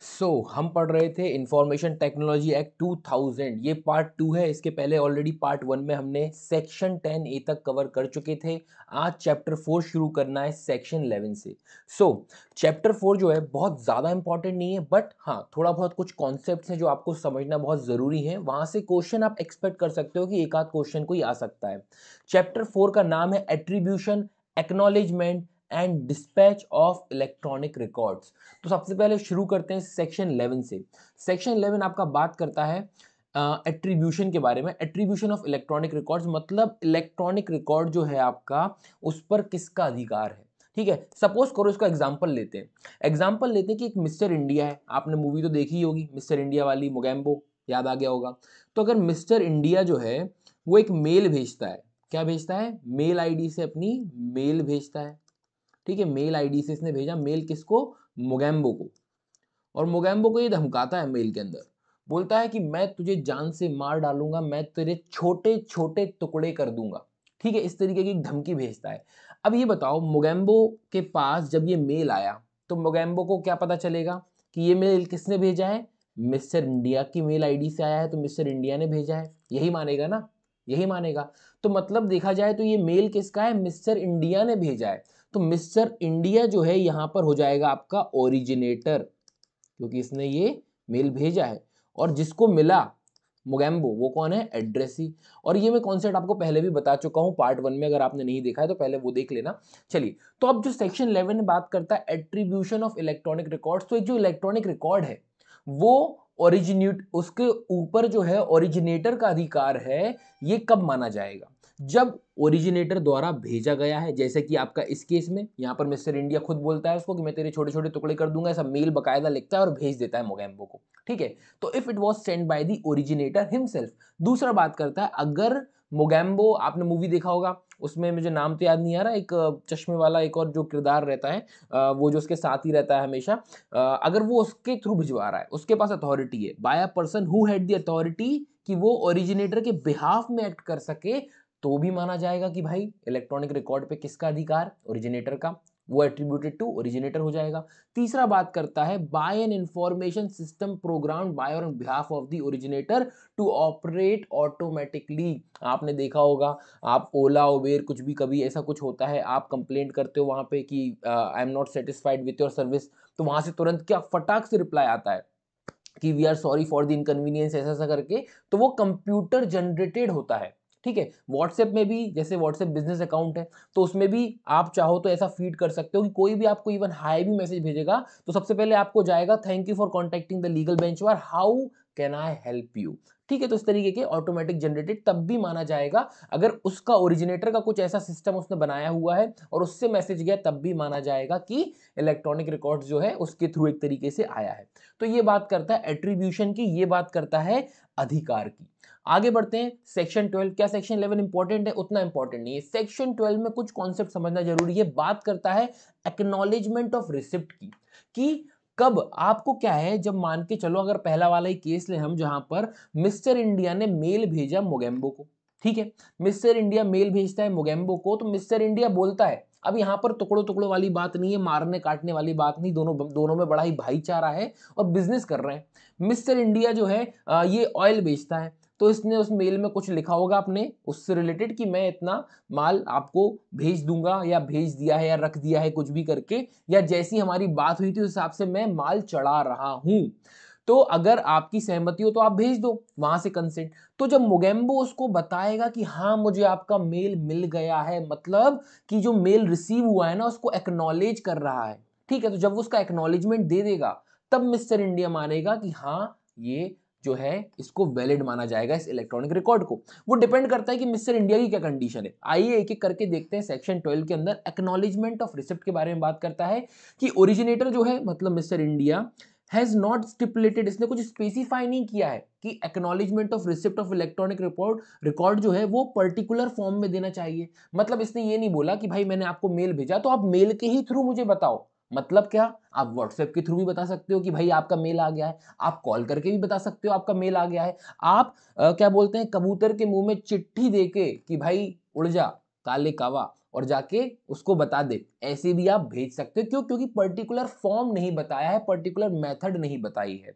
सो so, हम पढ़ रहे थे इंफॉर्मेशन टेक्नोलॉजी एक्ट 2000 ये पार्ट टू है इसके पहले ऑलरेडी पार्ट वन में हमने सेक्शन 10 ए तक कवर कर चुके थे आज चैप्टर फोर शुरू करना है सेक्शन 11 से सो चैप्टर फोर जो है बहुत ज़्यादा इंपॉर्टेंट नहीं है बट हाँ थोड़ा बहुत कुछ कॉन्सेप्ट हैं जो आपको समझना बहुत ज़रूरी है वहाँ से क्वेश्चन आप एक्सपेक्ट कर सकते हो कि एक आध क्वेश्चन कोई आ सकता है चैप्टर फोर का नाम है attribution acknowledgement and dispatch of electronic records तो सबसे पहले शुरू करते हैं सेक्शन 11 से सेक्शन 11 आपका बात करता है एट्रीब्यूशन uh, के बारे में एट्रीब्यूशन ऑफ इलेक्ट्रॉनिक रिकॉर्ड्स मतलब इलेक्ट्रॉनिक रिकॉर्ड जो है आपका उस पर किसका अधिकार है ठीक है सपोज करो इसका एग्जाम्पल लेते हैं एग्जाम्पल लेते हैं कि एक मिस्टर इंडिया है आपने मूवी तो देखी ही होगी मिस्टर इंडिया वाली मोगैम्बो याद आ गया होगा तो अगर मिस्टर इंडिया जो है वो एक मेल भेजता है क्या भेजता है मेल आईडी से अपनी मेल भेजता है ठीक है मेल आईडी से इसने भेजा मेल किसको मोगैम्बो को और मोगैम्बो को ये धमकाता है मेल के अंदर बोलता है कि मैं तुझे जान से मार डालूंगा मैं तेरे छोटे छोटे टुकड़े कर दूंगा ठीक है इस तरीके की धमकी भेजता है अब ये बताओ मोगैम्बो के पास जब ये मेल आया तो मोगैम्बो को क्या पता चलेगा कि ये मेल किसने भेजा है मिस्टर इंडिया की मेल आईडी से आया है तो मिस्टर इंडिया ने भेजा है यही मानेगा ना यही मानेगा तो मतलब देखा जाए तो ये मेल किसका है मिस्टर इंडिया ने भेजा है तो मिस्टर इंडिया जो है यहां पर हो जाएगा आपका ओरिजिनेटर क्योंकि इसने ये मेल भेजा है और जिसको मिला मोगैम्बो वो कौन है एड्रेसी और ये मैं कॉन्सेप्ट आपको पहले भी बता चुका हूँ पार्ट वन में अगर आपने नहीं देखा है तो पहले वो देख लेना चलिए तो अब जो सेक्शन इलेवन में बात करता है एट्रीब्यूशन ऑफ इलेक्ट्रॉनिक रिकॉर्ड तो जो इलेक्ट्रॉनिक रिकॉर्ड है वो ओरिजिनेट उसके ऊपर जो है ओरिजिनेटर का अधिकार है ये कब माना जाएगा जब ओरिजिनेटर द्वारा भेजा गया है जैसे कि आपका इस केस में यहाँ पर मिस्टर इंडिया खुद बोलता है उसको कि मैं तेरे छोटे छोटे टुकड़े कर दूंगा ऐसा मेल बकायदा लिखता है और भेज देता है मोगैम्बो को ठीक है तो if it was send by the originator himself दूसरा बात करता है अगर मोगैम्बो आपने मूवी देखा होगा उसमें मुझे नाम तो याद नहीं आ रहा एक चश्मे वाला एक और जो किरदार रहता है वो जो उसके साथ ही रहता है हमेशा अगर वो उसके थ्रू भिजवा रहा है उसके पास अथॉरिटी है by a person who had the authority कि वो ओरिजिनेटर के बिहाफ में एक्ट कर सके तो भी माना जाएगा कि भाई इलेक्ट्रॉनिक रिकॉर्ड पे किसका अधिकार ओरिजिनेटर का वो एट्रीब्यूटेड टू ओरिजिनेटर हो जाएगा तीसरा बात करता है by an information system program by or behalf of the originator to operate automatically आपने देखा होगा आप ओला ओबेर कुछ भी कभी ऐसा कुछ होता है आप कंप्लेंट करते हो वहाँ पे कि I am not satisfied with your service तो वहाँ से तुरंत क्या फटाक से रिप्लाई आता है कि we are sorry for the inconvenience ऐसा ऐसा करके तो वो कंप्यूटर जनरेटेड होता है ठीक है व्हाट्सएप में भी जैसे व्हाट्सएप बिजनेस अकाउंट है तो उसमें भी आप चाहो तो ऐसा फीड कर सकते हो कि कोई भी आपको इवन हाई भी मैसेज भेजेगा तो सबसे पहले आपको जाएगा thank you for contacting the legal bench और how can I help you ठीक है तो इस तरीके के ऑटोमेटिक जनरेटेड तब भी माना जाएगा अगर उसका ओरिजिनेटर का कुछ ऐसा सिस्टम उसने बनाया हुआ है और उससे मैसेज गया तब भी माना जाएगा कि इलेक्ट्रॉनिक रिकॉर्ड जो है उसके थ्रू एक तरीके से आया है तो ये बात करता है एट्रीब्यूशन की ये बात करता है अधिकार की आगे बढ़ते हैं सेक्शन ट्वेल्व क्या सेक्शन इलेवन इंपॉर्टेंट है उतना इंपॉर्टेंट नहीं है सेक्शन ट्वेल्व में कुछ कॉन्सेप्ट समझना जरूरी है बात करता है एक्नोलेजमेंट ऑफ रिसिप्ट की कि कब आपको क्या है जब मान के चलो अगर पहला वाला ही केस ले हम जहां पर मिस्टर इंडिया ने मेल भेजा मोगेम्बो को ठीक है मिस्टर इंडिया मेल भेजता है मोगेम्बो को तो मिस्टर इंडिया बोलता है अब यहाँ पर टुकड़ों टुकड़ों वाली बात नहीं है मारने काटने वाली बात नहीं दोनों दोनों में बड़ा ही भाईचारा है और बिजनेस कर रहे हैं मिस्टर इंडिया जो है ये ऑयल बेचता है तो इसने उस मेल में कुछ लिखा होगा अपने उससे रिलेटेड कि मैं इतना माल आपको भेज दूंगा या भेज दिया है या रख दिया है कुछ भी करके या जैसी हमारी बात हुई थी उस हिसाब से मैं माल चढ़ा रहा हूं तो अगर आपकी सहमति हो तो आप भेज दो वहां से कंसेंट तो जब मोगेम्बो उसको बताएगा कि हाँ मुझे आपका मेल मिल गया है मतलब कि जो मेल रिसीव हुआ है ना उसको एक्नॉलेज कर रहा है ठीक है तो जब उसका एक्नॉलेजमेंट दे देगा तब मिस्टर इंडिया मानेगा कि हाँ ये जो है इसको वैलिड माना जाएगा इस इलेक्ट्रॉनिक रिकॉर्ड को वो डिपेंड करता है कि मिस्टर इंडिया की क्या कंडीशन है आइए एक एक करके देखते हैं सेक्शन ट्वेल्व के अंदर एक्नॉलेजमेंट ऑफ रिसिप्ट के बारे में बात करता है कि ओरिजिनेटर जो है मतलब Mister India has not stipulated इसने कुछ स्पेसिफाई नहीं किया है कि acknowledgement of receipt of electronic report record जो है वो पर्टिकुलर फॉर्म में देना चाहिए मतलब इसने ये नहीं बोला कि भाई मैंने आपको मेल भेजा तो आप मेल के ही थ्रू मुझे बताओ मतलब क्या आप व्हाट्सएप के थ्रू भी बता सकते हो कि भाई आपका मेल आ गया है आप कॉल करके भी बता सकते हो आपका मेल आ गया है आप आ, क्या बोलते हैं कबूतर के मुंह में चिट्ठी दे के कि भाई उड़ जा काले कावा और जाके उसको बता दे ऐसे भी आप भेज सकते हो क्यों क्योंकि पर्टिकुलर फॉर्म नहीं बताया है पर्टिकुलर मेथड नहीं बताई है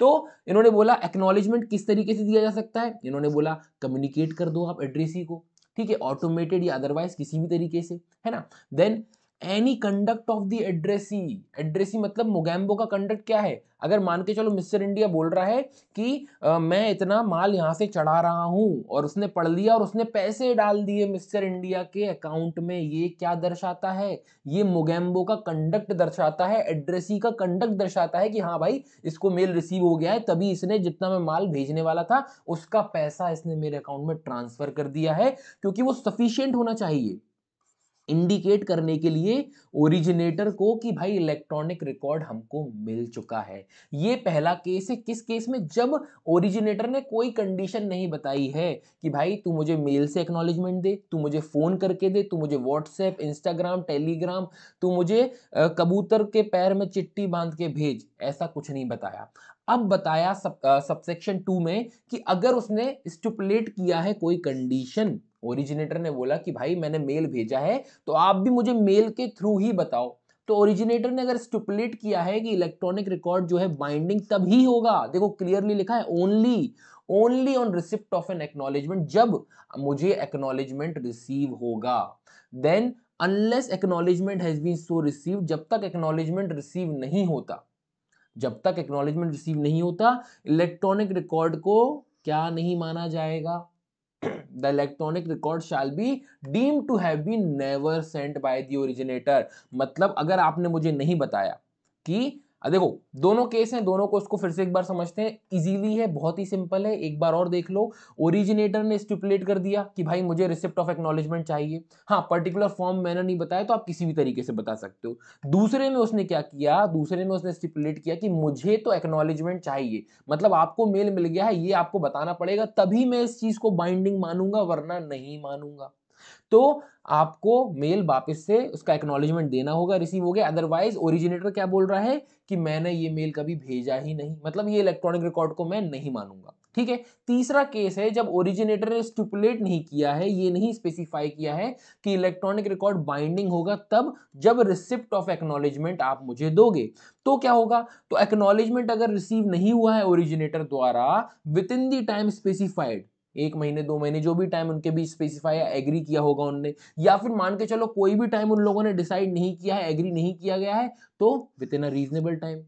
तो इन्होंने बोला एक्नोलेजमेंट किस तरीके से दिया जा सकता है इन्होंने बोला कम्युनिकेट कर दो आप एड्रेसी को ठीक है ऑटोमेटेड या अदरवाइज किसी भी तरीके से है ना then any conduct of the addressee addressee मतलब मोगैम्बो का कंडक्ट क्या है अगर मान के चलो मिस्टर इंडिया बोल रहा है कि आ, मैं इतना माल यहाँ से चढ़ा रहा हूँ और उसने पढ़ लिया और उसने पैसे डाल दिए मिस्टर इंडिया के अकाउंट में ये क्या दर्शाता है ये मोगैम्बो का कंडक्ट दर्शाता है एड्रेसी का कंडक्ट दर्शाता है कि हाँ भाई इसको मेल रिसीव हो गया है तभी इसने जितना मैं माल भेजने वाला था उसका पैसा इसने मेरे अकाउंट में ट्रांसफर कर दिया है क्योंकि वो सफिशियंट होना चाहिए इंडिकेट करने के लिए ओरिजिनेटर को कि भाई इलेक्ट्रॉनिक रिकॉर्ड हमको मिल चुका है ये पहला केस है किस केस में जब ओरिजिनेटर ने कोई कंडीशन नहीं बताई है कि भाई तू मुझे मेल से एक्नॉलेजमेंट दे तू मुझे फ़ोन करके दे तू मुझे व्हाट्सएप इंस्टाग्राम टेलीग्राम तू मुझे कबूतर के पैर में चिट्टी बांध के भेज ऐसा कुछ नहीं बताया अब बताया सब सबसेक्शन टू में कि अगर उसने स्टुपलेट किया है कोई कंडीशन ओरिजिनेटर ने बोला कि भाई मैंने मेल भेजा है तो आप भी मुझे मेल के थ्रू ही बताओ तो ओरिजिनेटर ने अगर स्टुपुलेट किया है कि इलेक्ट्रॉनिक रिकॉर्ड जो है बाइंडिंग तभी होगा देखो क्लियरली लिखा है only only on receipt of an acknowledgement जब मुझे एक्नोलेजमेंट रिसीव होगा then unless acknowledgement has been so receive जब तक एक्नोलेजमेंट रिसीव नहीं होता जब तक एक्नोलेजमेंट रिसीव नहीं होता इलेक्ट्रॉनिक रिकॉर्ड को क्या नहीं माना जाएगा the electronic record shall be deemed to have been never sent by the originator मतलब अगर आपने मुझे नहीं बताया कि देखो दोनों केस हैं दोनों को उसको फिर से एक बार समझते हैं इजीली है बहुत ही सिंपल है एक बार और देख लो ओरिजिनेटर ने स्टिपुलेट कर दिया कि भाई मुझे रिसिप्ट ऑफ एक्नोलेजमेंट चाहिए हाँ पर्टिकुलर फॉर्म मैंने नहीं बताया तो आप किसी भी तरीके से बता सकते हो दूसरे में उसने क्या किया दूसरे में उसने स्टिपुलेट किया कि मुझे तो एक्नोलेजमेंट चाहिए मतलब आपको मेल मिल गया है ये आपको बताना पड़ेगा तभी मैं इस चीज को बाइंडिंग मानूंगा वरना नहीं मानूंगा तो आपको मेल वापस से उसका एक्नोलेजमेंट देना होगा रिसीव हो गया अदरवाइज ओरिजिनेटर क्या बोल रहा है कि मैंने ये मेल कभी भेजा ही नहीं मतलब ये इलेक्ट्रॉनिक रिकॉर्ड को मैं नहीं मानूंगा ठीक है तीसरा केस है जब ओरिजिनेटर ने स्टिपुलेट नहीं किया है ये नहीं स्पेसिफाई किया है कि इलेक्ट्रॉनिक रिकॉर्ड बाइंडिंग होगा तब जब रिसिप्ट ऑफ एक्नोलॉजमेंट आप मुझे दोगे तो क्या होगा तो एक्नोलेजमेंट अगर रिसीव नहीं हुआ है ओरिजिनेटर द्वारा within the time specified एक महीने दो महीने जो भी टाइम उनके बीच स्पेसिफाई या एग्री किया होगा उनने या फिर मान के चलो कोई भी टाइम उन लोगों ने डिसाइड नहीं किया है एग्री नहीं किया गया है तो within a reasonable time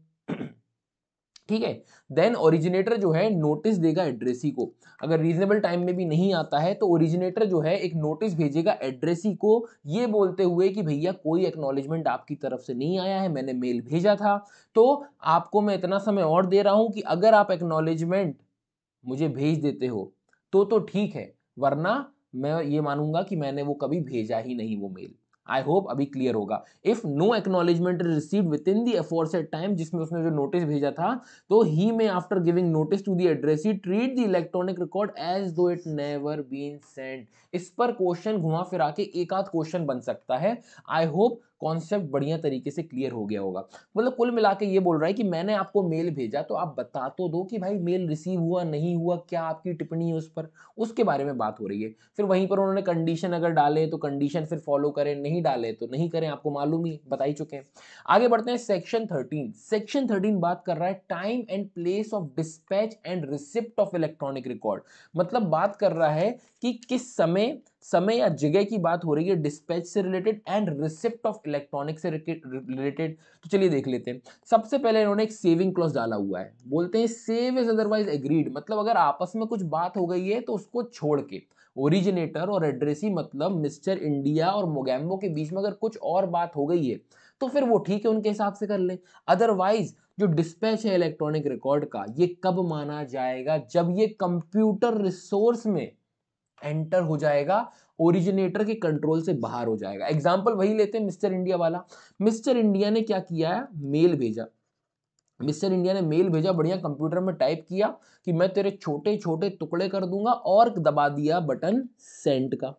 ठीक है देन ओरिजिनेटर जो है नोटिस देगा एड्रेसी को अगर रीजनेबल टाइम में भी नहीं आता है तो ओरिजिनेटर जो है एक नोटिस भेजेगा एड्रेसी को ये बोलते हुए कि भैया कोई एक्नॉलेजमेंट आपकी तरफ से नहीं आया है मैंने मेल भेजा था तो आपको मैं इतना समय और दे रहा हूं कि अगर आप एक्नॉलेजमेंट मुझे भेज देते हो तो तो ठीक है वरना मैं ये मानूंगा कि मैंने वो कभी भेजा ही नहीं वो मेल आई होप अभी क्लियर होगा if no acknowledgement receive within the aforesaid time जिसमें उसने जो नोटिस भेजा था तो he may after giving notice to the address he treat the electronic record as though it never been send इस पर question घुमा फिरा के एक आध क्वेश्चन बन सकता है आई होप कॉन्सेप्ट बढ़िया तरीके से क्लियर हो गया होगा मतलब कुल मिला ये बोल रहा है कि मैंने आपको मेल भेजा तो आप बता तो दो कि भाई मेल रिसीव हुआ नहीं हुआ क्या आपकी टिप्पणी है उस पर उसके बारे में बात हो रही है फिर वहीं पर उन्होंने कंडीशन अगर डाले तो कंडीशन फिर फॉलो करें नहीं डाले तो नहीं करें आपको मालूम ही बता ही चुके हैं आगे बढ़ते हैं सेक्शन थर्टीन सेक्शन थर्टीन बात कर रहा है time and place of dispatch and receipt of electronic record मतलब बात कर रहा है कि किस समय समय या जगह की बात हो रही है डिस्पैच से related and receipt of electronic से रिलेटेड तो चलिए देख लेते हैं सबसे पहले इन्होंने एक सेविंग क्लॉज डाला हुआ है बोलते हैं सेव इज अदरवाइज एग्रीड मतलब अगर आपस में कुछ बात हो गई है तो उसको छोड़ के ओरिजिनेटर और एड्रेसी मतलब मिस्टर इंडिया और मोगैम्बो के बीच में अगर कुछ और बात हो गई है तो फिर वो ठीक है उनके हिसाब से कर लें अदरवाइज जो डिस्पैच है इलेक्ट्रॉनिक रिकॉर्ड का ये कब माना जाएगा जब ये कंप्यूटर रिसोर्स में एंटर हो जाएगा ओरिजिनेटर के कंट्रोल से बाहर हो जाएगा एग्जाम्पल वही लेते हैं मिस्टर इंडिया वाला मिस्टर इंडिया ने क्या किया है मेल भेजा मिस्टर इंडिया ने मेल भेजा बढ़िया कंप्यूटर में टाइप किया कि मैं तेरे छोटे छोटे टुकड़े कर दूंगा और दबा दिया बटन सेंड का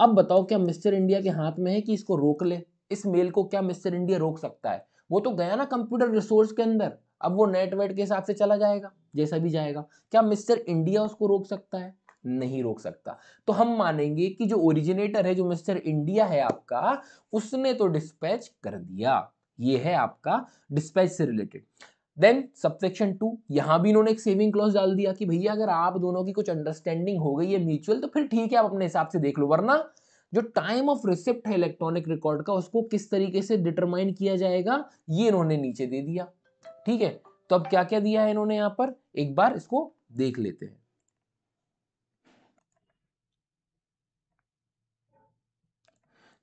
अब बताओ क्या मिस्टर इंडिया के हाथ में है कि इसको रोक ले इस मेल को क्या मिस्टर इंडिया रोक सकता है वो तो गया ना कंप्यूटर रिसोर्स के अंदर अब वो नेटवर्क के हिसाब से चला जाएगा जैसा भी जाएगा क्या मिस्टर इंडिया उसको रोक सकता है नहीं रोक सकता तो हम मानेंगे कि जो ओरिजिनेटर है जो मिस्टर इंडिया है आपका उसने तो डिस्पैच कर दिया ये है आपका डिस्पैच से रिलेटेड देन सबसेक्शन टू यहां भी इन्होंने एक सेविंग क्लॉज डाल दिया कि भैया अगर आप दोनों की कुछ अंडरस्टैंडिंग हो गई है म्यूचुअल तो फिर ठीक है आप अपने हिसाब से देख लो वरना जो टाइम ऑफ रिसिप्ट है इलेक्ट्रॉनिक रिकॉर्ड का उसको किस तरीके से डिटरमाइन किया जाएगा ये इन्होंने नीचे दे दिया ठीक है तो अब क्या क्या दिया है इन्होंने यहां पर एक बार इसको देख लेते हैं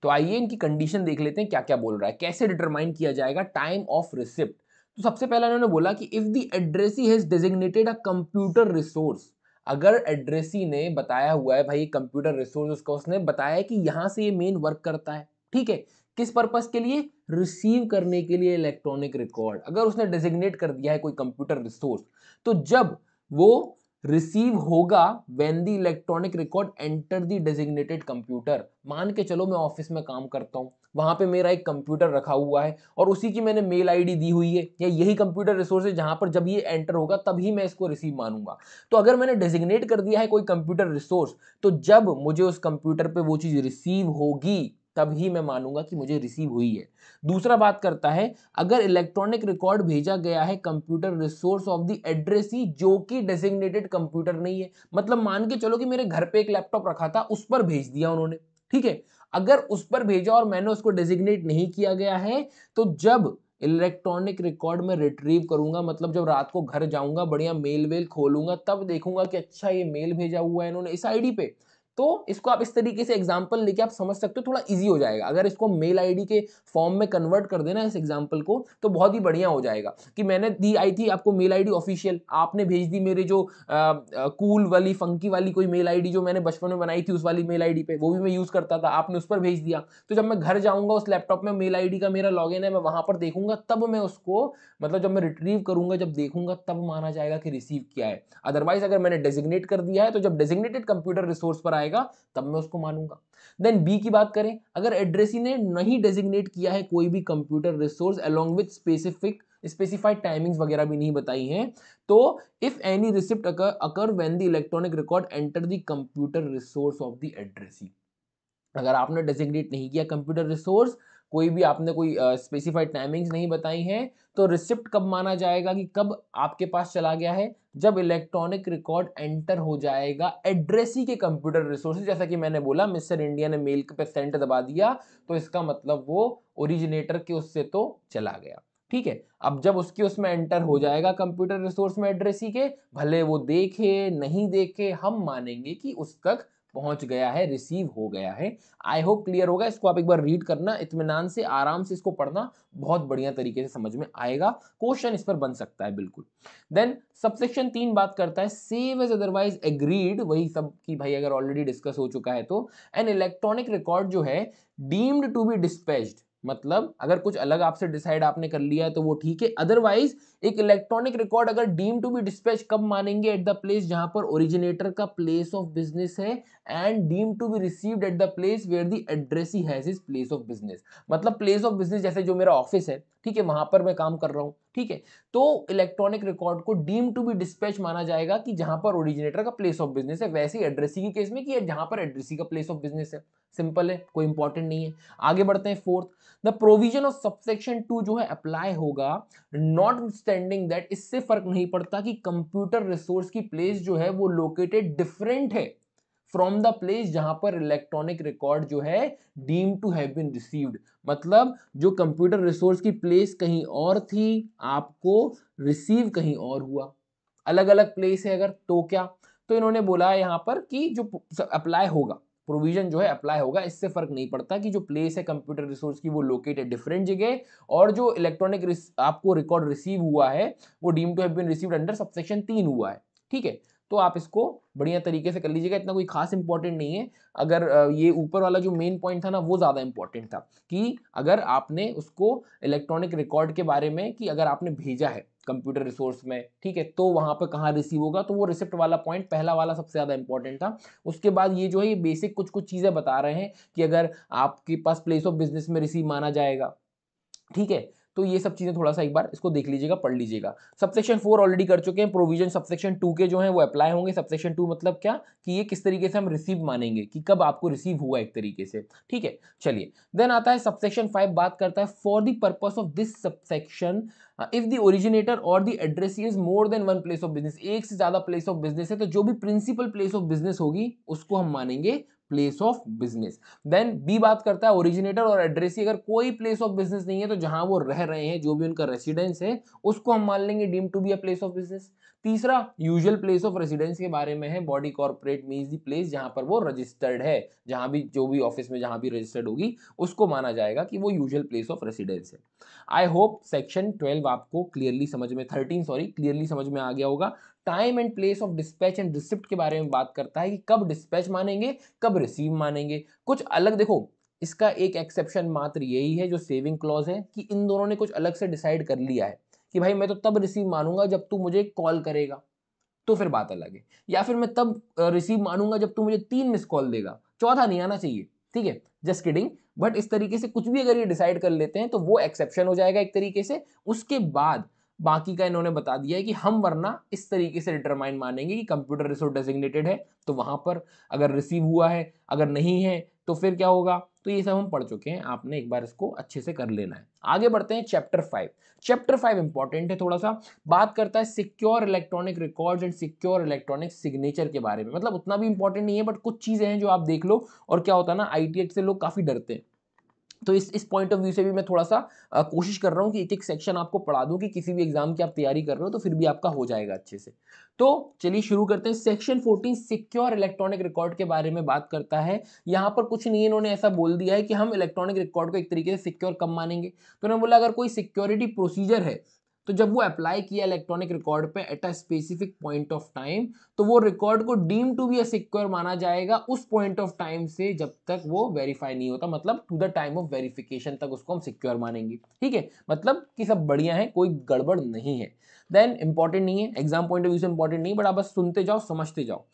तो आइए इनकी कंडीशन देख लेते हैं क्या क्या बोल रहा है कैसे डिटरमाइन किया जाएगा टाइम ऑफ रिसिप्ट तो सबसे पहले इन्होंने बोला कि if the addressee has designated a computer resource अगर एड्रेसी ने बताया हुआ है भाई कंप्यूटर रिसोर्स उसका उसने बताया है कि यहाँ से ये मेन वर्क करता है ठीक है किस पर्पज़ के लिए रिसीव करने के लिए इलेक्ट्रॉनिक रिकॉर्ड अगर उसने डेजिग्नेट कर दिया है कोई कंप्यूटर रिसोर्स तो जब वो रिसीव होगा when the electronic record enter the designated computer मान के चलो मैं ऑफिस में काम करता हूँ वहाँ पे मेरा एक कंप्यूटर रखा हुआ है और उसी की मैंने मेल आईडी दी हुई है या यही कंप्यूटर रिसोर्स है जहाँ पर जब ये एंटर होगा तभी मैं इसको रिसीव मानूंगा तो अगर मैंने डेजिग्नेट कर दिया है कोई कंप्यूटर रिसोर्स तो जब मुझे उस कंप्यूटर पर वो चीज़ रिसीव होगी ही मैं मानूंगा कि मुझे रिसीव हुई है दूसरा बात करता है अगर इलेक्ट्रॉनिक रिकॉर्ड भेजा गया है कंप्यूटर रिसोर्स ऑफ द ही जो कि डेजिग्नेटेड कंप्यूटर नहीं है मतलब मान के चलो कि मेरे घर पे एक लैपटॉप रखा था उस पर भेज दिया उन्होंने ठीक है अगर उस पर भेजा और मैंने उसको डेजिग्नेट नहीं किया गया है तो जब इलेक्ट्रॉनिक रिकॉर्ड में रिट्रीव करूंगा मतलब जब रात को घर जाऊंगा बढ़िया मेल वेल खोलूंगा तब देखूंगा कि अच्छा ये मेल भेजा हुआ है इन्होंने इस आईडी पे तो इसको आप इस तरीके से एग्जाम्पल लेके आप समझ सकते हो थोड़ा ईजी हो जाएगा अगर इसको मेल आईडी के फॉर्म में कन्वर्ट कर देना इस एग्जाम्पल को तो बहुत ही बढ़िया हो जाएगा कि मैंने दी आई थी आपको मेल आईडी ऑफिशियल आपने भेज दी मेरे जो कूल वाली फंकी वाली कोई मेल आईडी जो मैंने बचपन में बनाई थी उस वाली मेल आई पे वो भी मैं यूज़ करता था आपने उस पर भेज दिया तो जब मैं घर जाऊँगा उस लैपटॉप में मेल आई का मेरा लॉग है मैं वहाँ पर देखूंगा तब मैं उसको मतलब जब मैं रिट्रीव करूंगा जब देखूंगा तब माना जाएगा कि रिसीव किया है अदरवाइज अगर मैंने डेजिग्नेट कर दिया है तो जब डेजिग्नेटेड कंप्यूटर रिसोर्स पर आया आएगा तब मैं उसको मानूंगा देन बी की बात करें अगर एड्रेसी ने नहीं डेजिग्नेट किया है कोई भी computer resource along with specific specified timings वगैरह भी नहीं बताई हैं तो if any receipt occur when the electronic record enter the computer resource of the addressee अगर आपने डेजिग्नेट नहीं किया कंप्यूटर रिसोर्स कोई भी आपने कोई स्पेसिफाइड टाइमिंग्स नहीं बताई हैं तो रिसिप्ट कब माना जाएगा कि कब आपके पास चला गया है जब इलेक्ट्रॉनिक रिकॉर्ड एंटर हो जाएगा एड्रेसी के कंप्यूटर रिसोर्स जैसा कि मैंने बोला मिस्टर इंडिया ने मेल पे सेंट दबा दिया तो इसका मतलब वो ओरिजिनेटर के उससे तो चला गया ठीक है अब जब उसके उसमें एंटर हो जाएगा कंप्यूटर रिसोर्स में एड्रेसी के भले वो देखे नहीं देखे हम मानेंगे कि उस तक पहुंच गया है रिसीव हो गया है आई होप क्लियर होगा इसको आप एक बार रीड करना इतमान से आराम से इसको पढ़ना बहुत बढ़िया तरीके से समझ में आएगा क्वेश्चन इस पर बन सकता है बिल्कुल देन सबसेक्शन तीन बात करता है सेव एज अदरवाइज एग्रीड वही सब की भाई अगर ऑलरेडी डिस्कस हो चुका है तो एन इलेक्ट्रॉनिक रिकॉर्ड जो है डीम्ड टू बी डिस्पैच मतलब अगर कुछ अलग आपसे डिसाइड आपने कर लिया है तो वो ठीक है अदरवाइज एक इलेक्ट्रॉनिक रिकॉर्ड अगर डीम टू बी डिस्पैच कब मानेंगे एट द प्लेस जहां पर ओरिजिनेटर का प्लेस ऑफ बिजनेस है and deem to be receive at the place where the addressee has is place of business मतलब प्लेस ऑफ बिजनेस जैसे जो मेरा ऑफिस है ठीक है वहां पर मैं काम कर रहा हूँ ठीक है तो इलेक्ट्रॉनिक रिकॉर्ड को डीम टू बी डिस्पैच माना जाएगा कि जहां पर ओरिजिनेटर का प्लेस ऑफ बिजनेस है वैसे ही एड्रेसी के केस में कि जहां पर एड्रेसी का प्लेस ऑफ बिजनेस है सिंपल है कोई इंपॉर्टेंट नहीं है आगे बढ़ते हैं fourth the provision of subsection two जो है अप्लाई होगा नॉट स्टैंडिंग दैट इससे फर्क नहीं पड़ता कि कंप्यूटर रिसोर्स की प्लेस जो है वो लोकेटेड डिफरेंट है फ्रॉम द प्लेस जहां पर इलेक्ट्रॉनिक रिकॉर्ड जो है deem to have been received मतलब जो कंप्यूटर रिसोर्स की प्लेस कहीं और थी आपको रिसीव कहीं और हुआ अलग अलग प्लेस है अगर तो क्या तो इन्होंने बोला है यहाँ पर कि जो अप्लाई होगा प्रोविजन जो है अप्लाई होगा इससे फर्क नहीं पड़ता कि जो प्लेस है कंप्यूटर रिसोर्स की वो लोकेट है डिफरेंट जगह और जो इलेक्ट्रॉनिक आपको रिकॉर्ड रिसीव हुआ है वो deem to have been received under subsection तीन हुआ है ठीक है तो आप इसको बढ़िया तरीके से कर लीजिएगा इतना कोई खास इंपॉर्टेंट नहीं है अगर ये ऊपर वाला जो मेन पॉइंट था ना वो ज़्यादा इंपॉर्टेंट था कि अगर आपने उसको इलेक्ट्रॉनिक रिकॉर्ड के बारे में कि अगर आपने भेजा है कंप्यूटर रिसोर्स में ठीक है तो वहाँ पर कहाँ रिसीव होगा तो वो रिसिप्ट वाला पॉइंट पहला वाला सबसे ज़्यादा इंपॉर्टेंट था उसके बाद ये जो है ये बेसिक कुछ कुछ चीज़ें बता रहे हैं कि अगर आपके पास प्लेस ऑफ बिजनेस में रिसीव माना जाएगा ठीक है तो ये सब चीज़ें थोड़ा सा एक बार इसको देख लीजिएगा पढ़ लीजिएगा सबसेक्शन फोर ऑलरेडी कर चुके हैं प्रोविजन सबसेक्शन टू के जो है वो अप्लाई होंगे सबसेक्शन टू मतलब क्या कि ये किस तरीके से हम रिसीव मानेंगे कि कब आपको रिसीव हुआ एक तरीके से ठीक है चलिए देन आता है सबसेक्शन फाइव बात करता है for the purpose of this subsection if the originator or the address is more than one place of business एक से ज्यादा प्लेस ऑफ बिजनेस है तो जो भी प्रिंसिपल प्लेस ऑफ बिजनेस होगी उसको हम मानेंगे place of business then B बात करता है ओरिजिनेटर और एड्रेसी अगर कोई प्लेस ऑफ बिजनेस नहीं है तो जहां वो रह रहे हैं जो भी उनका रेसिडेंस है उसको हम मान लेंगे deem to be a place of business तीसरा यूजुअल प्लेस ऑफ रेसिडेंस के बारे में है body corporate means the place जहां पर वो रजिस्टर्ड है जहां भी जो भी ऑफिस में जहां भी रजिस्टर्ड होगी उसको माना जाएगा कि वो यूजुअल प्लेस ऑफ रेसिडेंस है आई होप सेक्शन ट्वेल्व आपको क्लियरली समझ में थर्टीन सॉरी क्लियरली समझ में आ गया होगा time and place of dispatch and receipt के बारे में बात करता है कि कब डिस्पैच मानेंगे कब रिसीव मानेंगे कुछ अलग देखो इसका एक एक्सेप्शन मात्र यही है जो सेविंग क्लॉज है कि इन दोनों ने कुछ अलग से डिसाइड कर लिया है कि भाई मैं तो तब रिसीव मानूंगा जब तू मुझे कॉल करेगा तो फिर बात अलग है या फिर मैं तब रिसीव मानूंगा जब तू मुझे तीन मिस कॉल देगा चौथा नहीं आना चाहिए ठीक है जस्ट किडिंग बट इस तरीके से कुछ भी अगर ये डिसाइड कर लेते हैं तो वो एक्सेप्शन हो जाएगा एक तरीके से उसके बाद बाकी का इन्होंने बता दिया है कि हम वरना इस तरीके से डिटरमाइन मानेंगे कि कंप्यूटर रिसोर्स डेजिग्नेटेड है तो वहाँ पर अगर रिसीव हुआ है अगर नहीं है तो फिर क्या होगा तो ये सब हम पढ़ चुके हैं आपने एक बार इसको अच्छे से कर लेना है आगे बढ़ते हैं chapter five chapter five important है थोड़ा सा बात करता है secure electronic records and secure electronic signature के बारे में मतलब उतना भी इंपॉर्टेंट नहीं है बट कुछ चीज़ें हैं जो आप देख लो और क्या होता है ना आई से लोग काफ़ी डरते हैं तो इस इस पॉइंट ऑफ व्यू से भी मैं थोड़ा सा आ, कोशिश कर रहा हूँ कि एक एक सेक्शन आपको पढ़ा दूँ कि किसी भी एग्ज़ाम की आप तैयारी कर रहे हो तो फिर भी आपका हो जाएगा अच्छे से तो चलिए शुरू करते हैं सेक्शन 14 सिक्योर इलेक्ट्रॉनिक रिकॉर्ड के बारे में बात करता है यहाँ पर कुछ नहीं इन्होंने ऐसा बोल दिया है कि हम इलेक्ट्रॉनिक रिकॉर्ड को एक तरीके से सिक्योर कम मानेंगे तो उन्होंने बोला अगर कोई सिक्योरिटी प्रोसीजर है तो जब वो अप्लाई किया इलेक्ट्रॉनिक रिकॉर्ड पे at a specific point of time तो वो रिकॉर्ड को डीम टू बी सिक्योर माना जाएगा उस पॉइंट ऑफ टाइम से जब तक वो वेरीफाई नहीं होता मतलब to the time of verification तक उसको हम सिक्योर मानेंगे ठीक है मतलब कि सब बढ़िया है कोई गड़बड़ नहीं है देन इंपॉर्टेंट नहीं है एग्जाम पॉइंट ऑफ व्यू से इंपॉर्टेंट नहीं बट आप बस सुनते जाओ समझते जाओ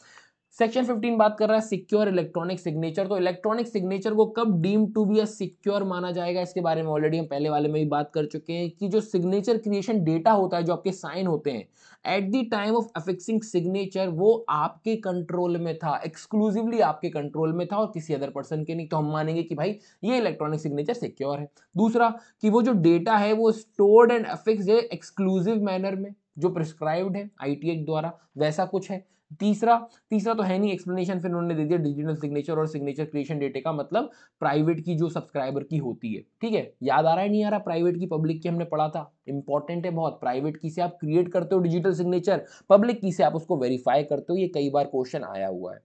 सेक्शन 15 बात कर रहा है सिक्योर इलेक्ट्रॉनिक सिग्नेचर तो इलेक्ट्रॉनिक सिग्नेचर को कब डीम टू बी सिक्योर माना जाएगा इसके बारे में ऑलरेडी हम पहले वाले में भी बात कर चुके हैं कि जो सिग्नेचर क्रिएशन डेटा होता है जो आपके साइन होते हैं at the time of affixing signature वो आपके कंट्रोल में था एक्सक्लूसिवली आपके कंट्रोल में था और किसी अदर पर्सन के नहीं तो हम मानेंगे कि भाई ये इलेक्ट्रॉनिक सिग्नेचर सिक्योर है दूसरा कि वो जो डेटा है वो stored and affix exclusive manner में जो प्रिस्क्राइब्ड है आई द्वारा वैसा कुछ है तीसरा तीसरा तो है नहीं एक्सप्लेनेशन फिर उन्होंने दे दिया डिजिटल सिग्नेचर और सिग्नेचर क्रिएशन डेटे का मतलब प्राइवेट की जो सब्सक्राइबर की होती है ठीक है याद आ रहा है नहीं आ रहा प्राइवेट की पब्लिक की हमने पढ़ा था इंपॉर्टेंट है बहुत प्राइवेट की से आप क्रिएट करते हो डिजिटल सिग्नेचर पब्लिक की से आप उसको वेरीफाई करते हो ये कई बार क्वेश्चन आया हुआ है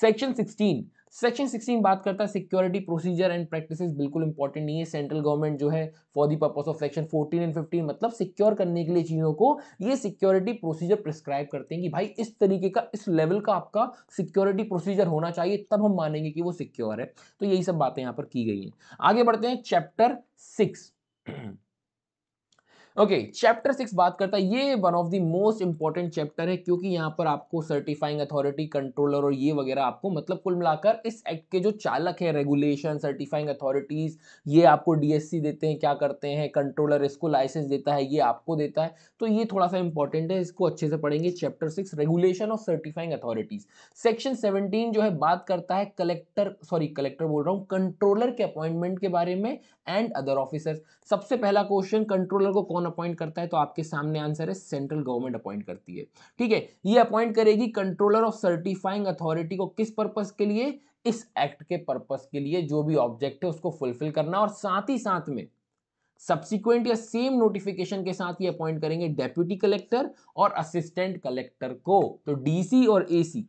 सेक्शन सिक्सटीन सेक्शन 16 बात करता है सिक्योरिटी प्रोसीजर एंड प्रैक्टिसेस बिल्कुल इंपॉर्टेंट नहीं है सेंट्रल गवर्नमेंट जो है for the purpose of section 14 and 15 मतलब सिक्योर करने के लिए चीज़ों को ये सिक्योरिटी प्रोसीजर प्रिस्क्राइब करते हैं कि भाई इस तरीके का इस लेवल का आपका सिक्योरिटी प्रोसीजर होना चाहिए तब हम मानेंगे कि वो सिक्योर है तो यही सब बातें यहाँ पर की गई हैं आगे बढ़ते हैं chapter six okay chapter six बात करता है ये one of the most important chapter है क्योंकि यहाँ पर आपको सर्टिफाइंग अथॉरिटी कंट्रोलर और ये वगैरह आपको मतलब कुल मिलाकर इस एक्ट के जो चालक है रेगुलेशन सर्टिफाइंग अथॉरिटीज ये आपको डीएससी देते हैं क्या करते हैं कंट्रोलर इसको लाइसेंस देता है ये आपको देता है तो ये थोड़ा सा इंपॉर्टेंट है इसको अच्छे से पढ़ेंगे chapter six regulation of certifying authorities section seventeen जो है बात करता है कलेक्टर सॉरी कलेक्टर बोल रहा हूँ कंट्रोलर के अपॉइंटमेंट के बारे में एंड अदर ऑफिसर्स सबसे पहला क्वेश्चन कंट्रोलर को कौन अपॉइंट करता है तो आपके सामने आंसर है सेंट्रल गवर्नमेंट अपॉइंट करती है ठीक है ये अपॉइंट करेगी कंट्रोलर ऑफ सर्टिफाइंग अथॉरिटी को किस पर्पज के लिए इस एक्ट के पर्पज के लिए जो भी ऑब्जेक्ट है उसको फुलफिल करना और साथ ही साथ में सब्सिक्वेंट या सेम नोटिफिकेशन के साथ ही अपॉइंट करेंगे डेप्यूटी कलेक्टर और असिस्टेंट कलेक्टर को तो डीसी और एसी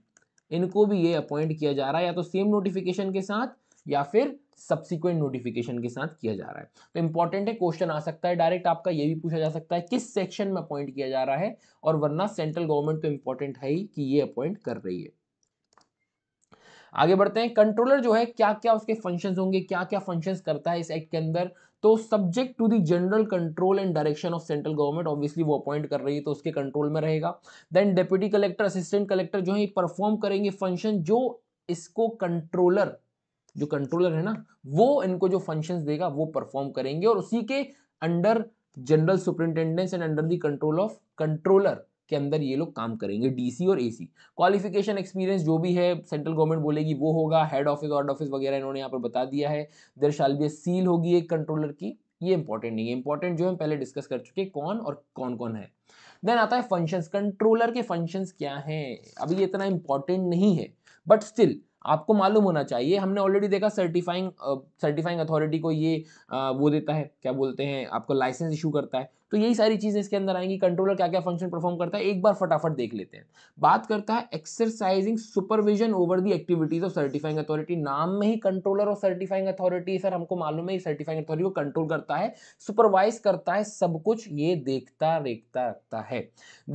इनको भी ये अपॉइंट किया जा रहा है या तो सेम नोटिफिकेशन के साथ या फिर सब्सिक्वेंट नोटिफिकेशन के साथ किया जा रहा है तो इंपॉर्टेंट है क्वेश्चन आ सकता है डायरेक्ट आपका ये भी पूछा जा सकता है किस सेक्शन में अपॉइंट किया जा रहा है और वरना सेंट्रल गवर्नमेंट तो इंपॉर्टेंट है ही कि ये अपॉइंट कर रही है आगे बढ़ते हैं कंट्रोलर जो है क्या क्या उसके फंक्शंस होंगे क्या क्या फंक्शंस करता है इस एक्ट के अंदर तो subject to the general control and direction of central government obviously वो अपॉइंट कर रही है तो उसके कंट्रोल में रहेगा then deputy collector assistant collector जो है परफॉर्म करेंगे फंक्शन जो इसको कंट्रोलर जो कंट्रोलर है ना वो इनको जो फंक्शंस देगा वो परफॉर्म करेंगे और उसी के under general superintendence and under the control of controller के अंदर ये लोग काम करेंगे डीसी और एसी क्वालिफिकेशन एक्सपीरियंस जो भी है सेंट्रल गवर्नमेंट बोलेगी वो होगा हेड ऑफिस वार्ड ऑफिस वगैरह इन्होंने यहाँ पर बता दिया है देर शाल बी सील होगी एक कंट्रोलर की ये इंपॉर्टेंट नहीं है इंपॉर्टेंट जो हम पहले डिस्कस कर चुके कौन और कौन कौन है देन आता है फंक्शंस कंट्रोलर के फंक्शंस क्या हैं अभी ये इतना इंपॉर्टेंट नहीं है बट स्टिल आपको मालूम होना चाहिए हमने ऑलरेडी देखा सर्टिफाइंग सर्टिफाइंग अथॉरिटी को ये आ, वो देता है क्या बोलते हैं आपको लाइसेंस इशू करता है तो यही सारी चीज़ें इसके अंदर आएंगी कंट्रोलर क्या क्या फंक्शन परफॉर्म करता है एक बार फटाफट देख लेते हैं बात करता है exercising supervision over the activities of certifying authority नाम में ही controller of certifying authority sir हमको मालूम है सर्टिफाइंग अथॉरिटी को कंट्रोल करता है सुपरवाइज करता है सब कुछ ये देखता देखता रखता है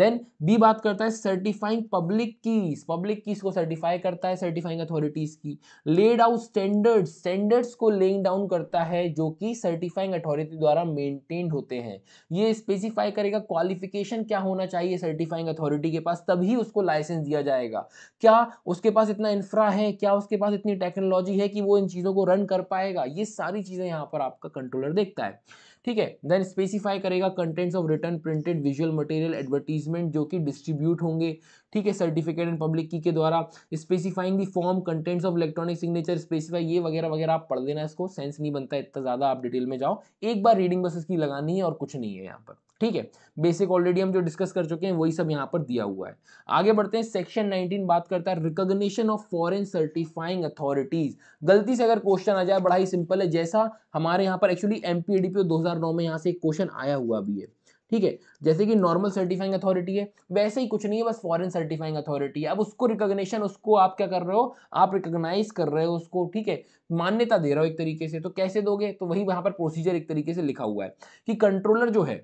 देन बी बात करता है certifying public keys public keys को सर्टिफाई करता है सर्टिफाइंग अथॉरिटीज़ की लेड आउट स्टैंडर्ड स्टैंडर्ड्स को लेइंग डाउन करता है जो कि सर्टिफाइंग अथॉरिटी द्वारा मेंटेन्ड होते हैं ये ये स्पेसिफाई करेगा क्वालिफिकेशन क्या होना चाहिए सर्टिफाइंग अथॉरिटी के पास तभी उसको लाइसेंस दिया जाएगा क्या उसके पास इतना इंफ्रा है क्या उसके पास इतनी टेक्नोलॉजी है कि वो इन चीज़ों को रन कर पाएगा ये सारी चीज़ें यहाँ पर आपका कंट्रोलर देखता है ठीक है देन स्पेसिफाई करेगा contents of return printed visual material advertisement जो कि डिस्ट्रीब्यूट होंगे ठीक है सर्टिफिकेट एंड पब्लिक की के द्वारा specifying the form contents of electronic signature specify ये वगैरह वगैरह आप पढ़ देना इसको सेंस नहीं बनता इतना ज़्यादा आप डिटेल में जाओ एक बार रीडिंग बस इसकी लगानी है और कुछ नहीं है यहाँ पर ठीक है बेसिक ऑलरेडी हम जो डिस्कस कर चुके हैं वही सब यहाँ पर दिया हुआ है आगे बढ़ते हैं सेक्शन नाइनटीन बात करता है recognition of foreign certifying authorities गलती से अगर क्वेश्चन आ जाए बड़ा ही सिंपल है जैसा हमारे यहाँ पर एक्चुअली एम पी में यहाँ से एक क्वेश्चन आया हुआ भी है ठीक है जैसे कि नॉर्मल सर्टिफाइंग अथॉरिटी है वैसे ही कुछ नहीं है बस फॉरन सर्टिफाइंग अथॉरिटी है अब उसको रिकोगनेशन उसको आप क्या कर रहे हो आप रिकोगनाइज कर रहे हो उसको ठीक है मान्यता दे रहे हो एक तरीके से तो कैसे दोगे तो वही वहां पर प्रोसीजर एक तरीके से लिखा हुआ है कि कंट्रोलर जो है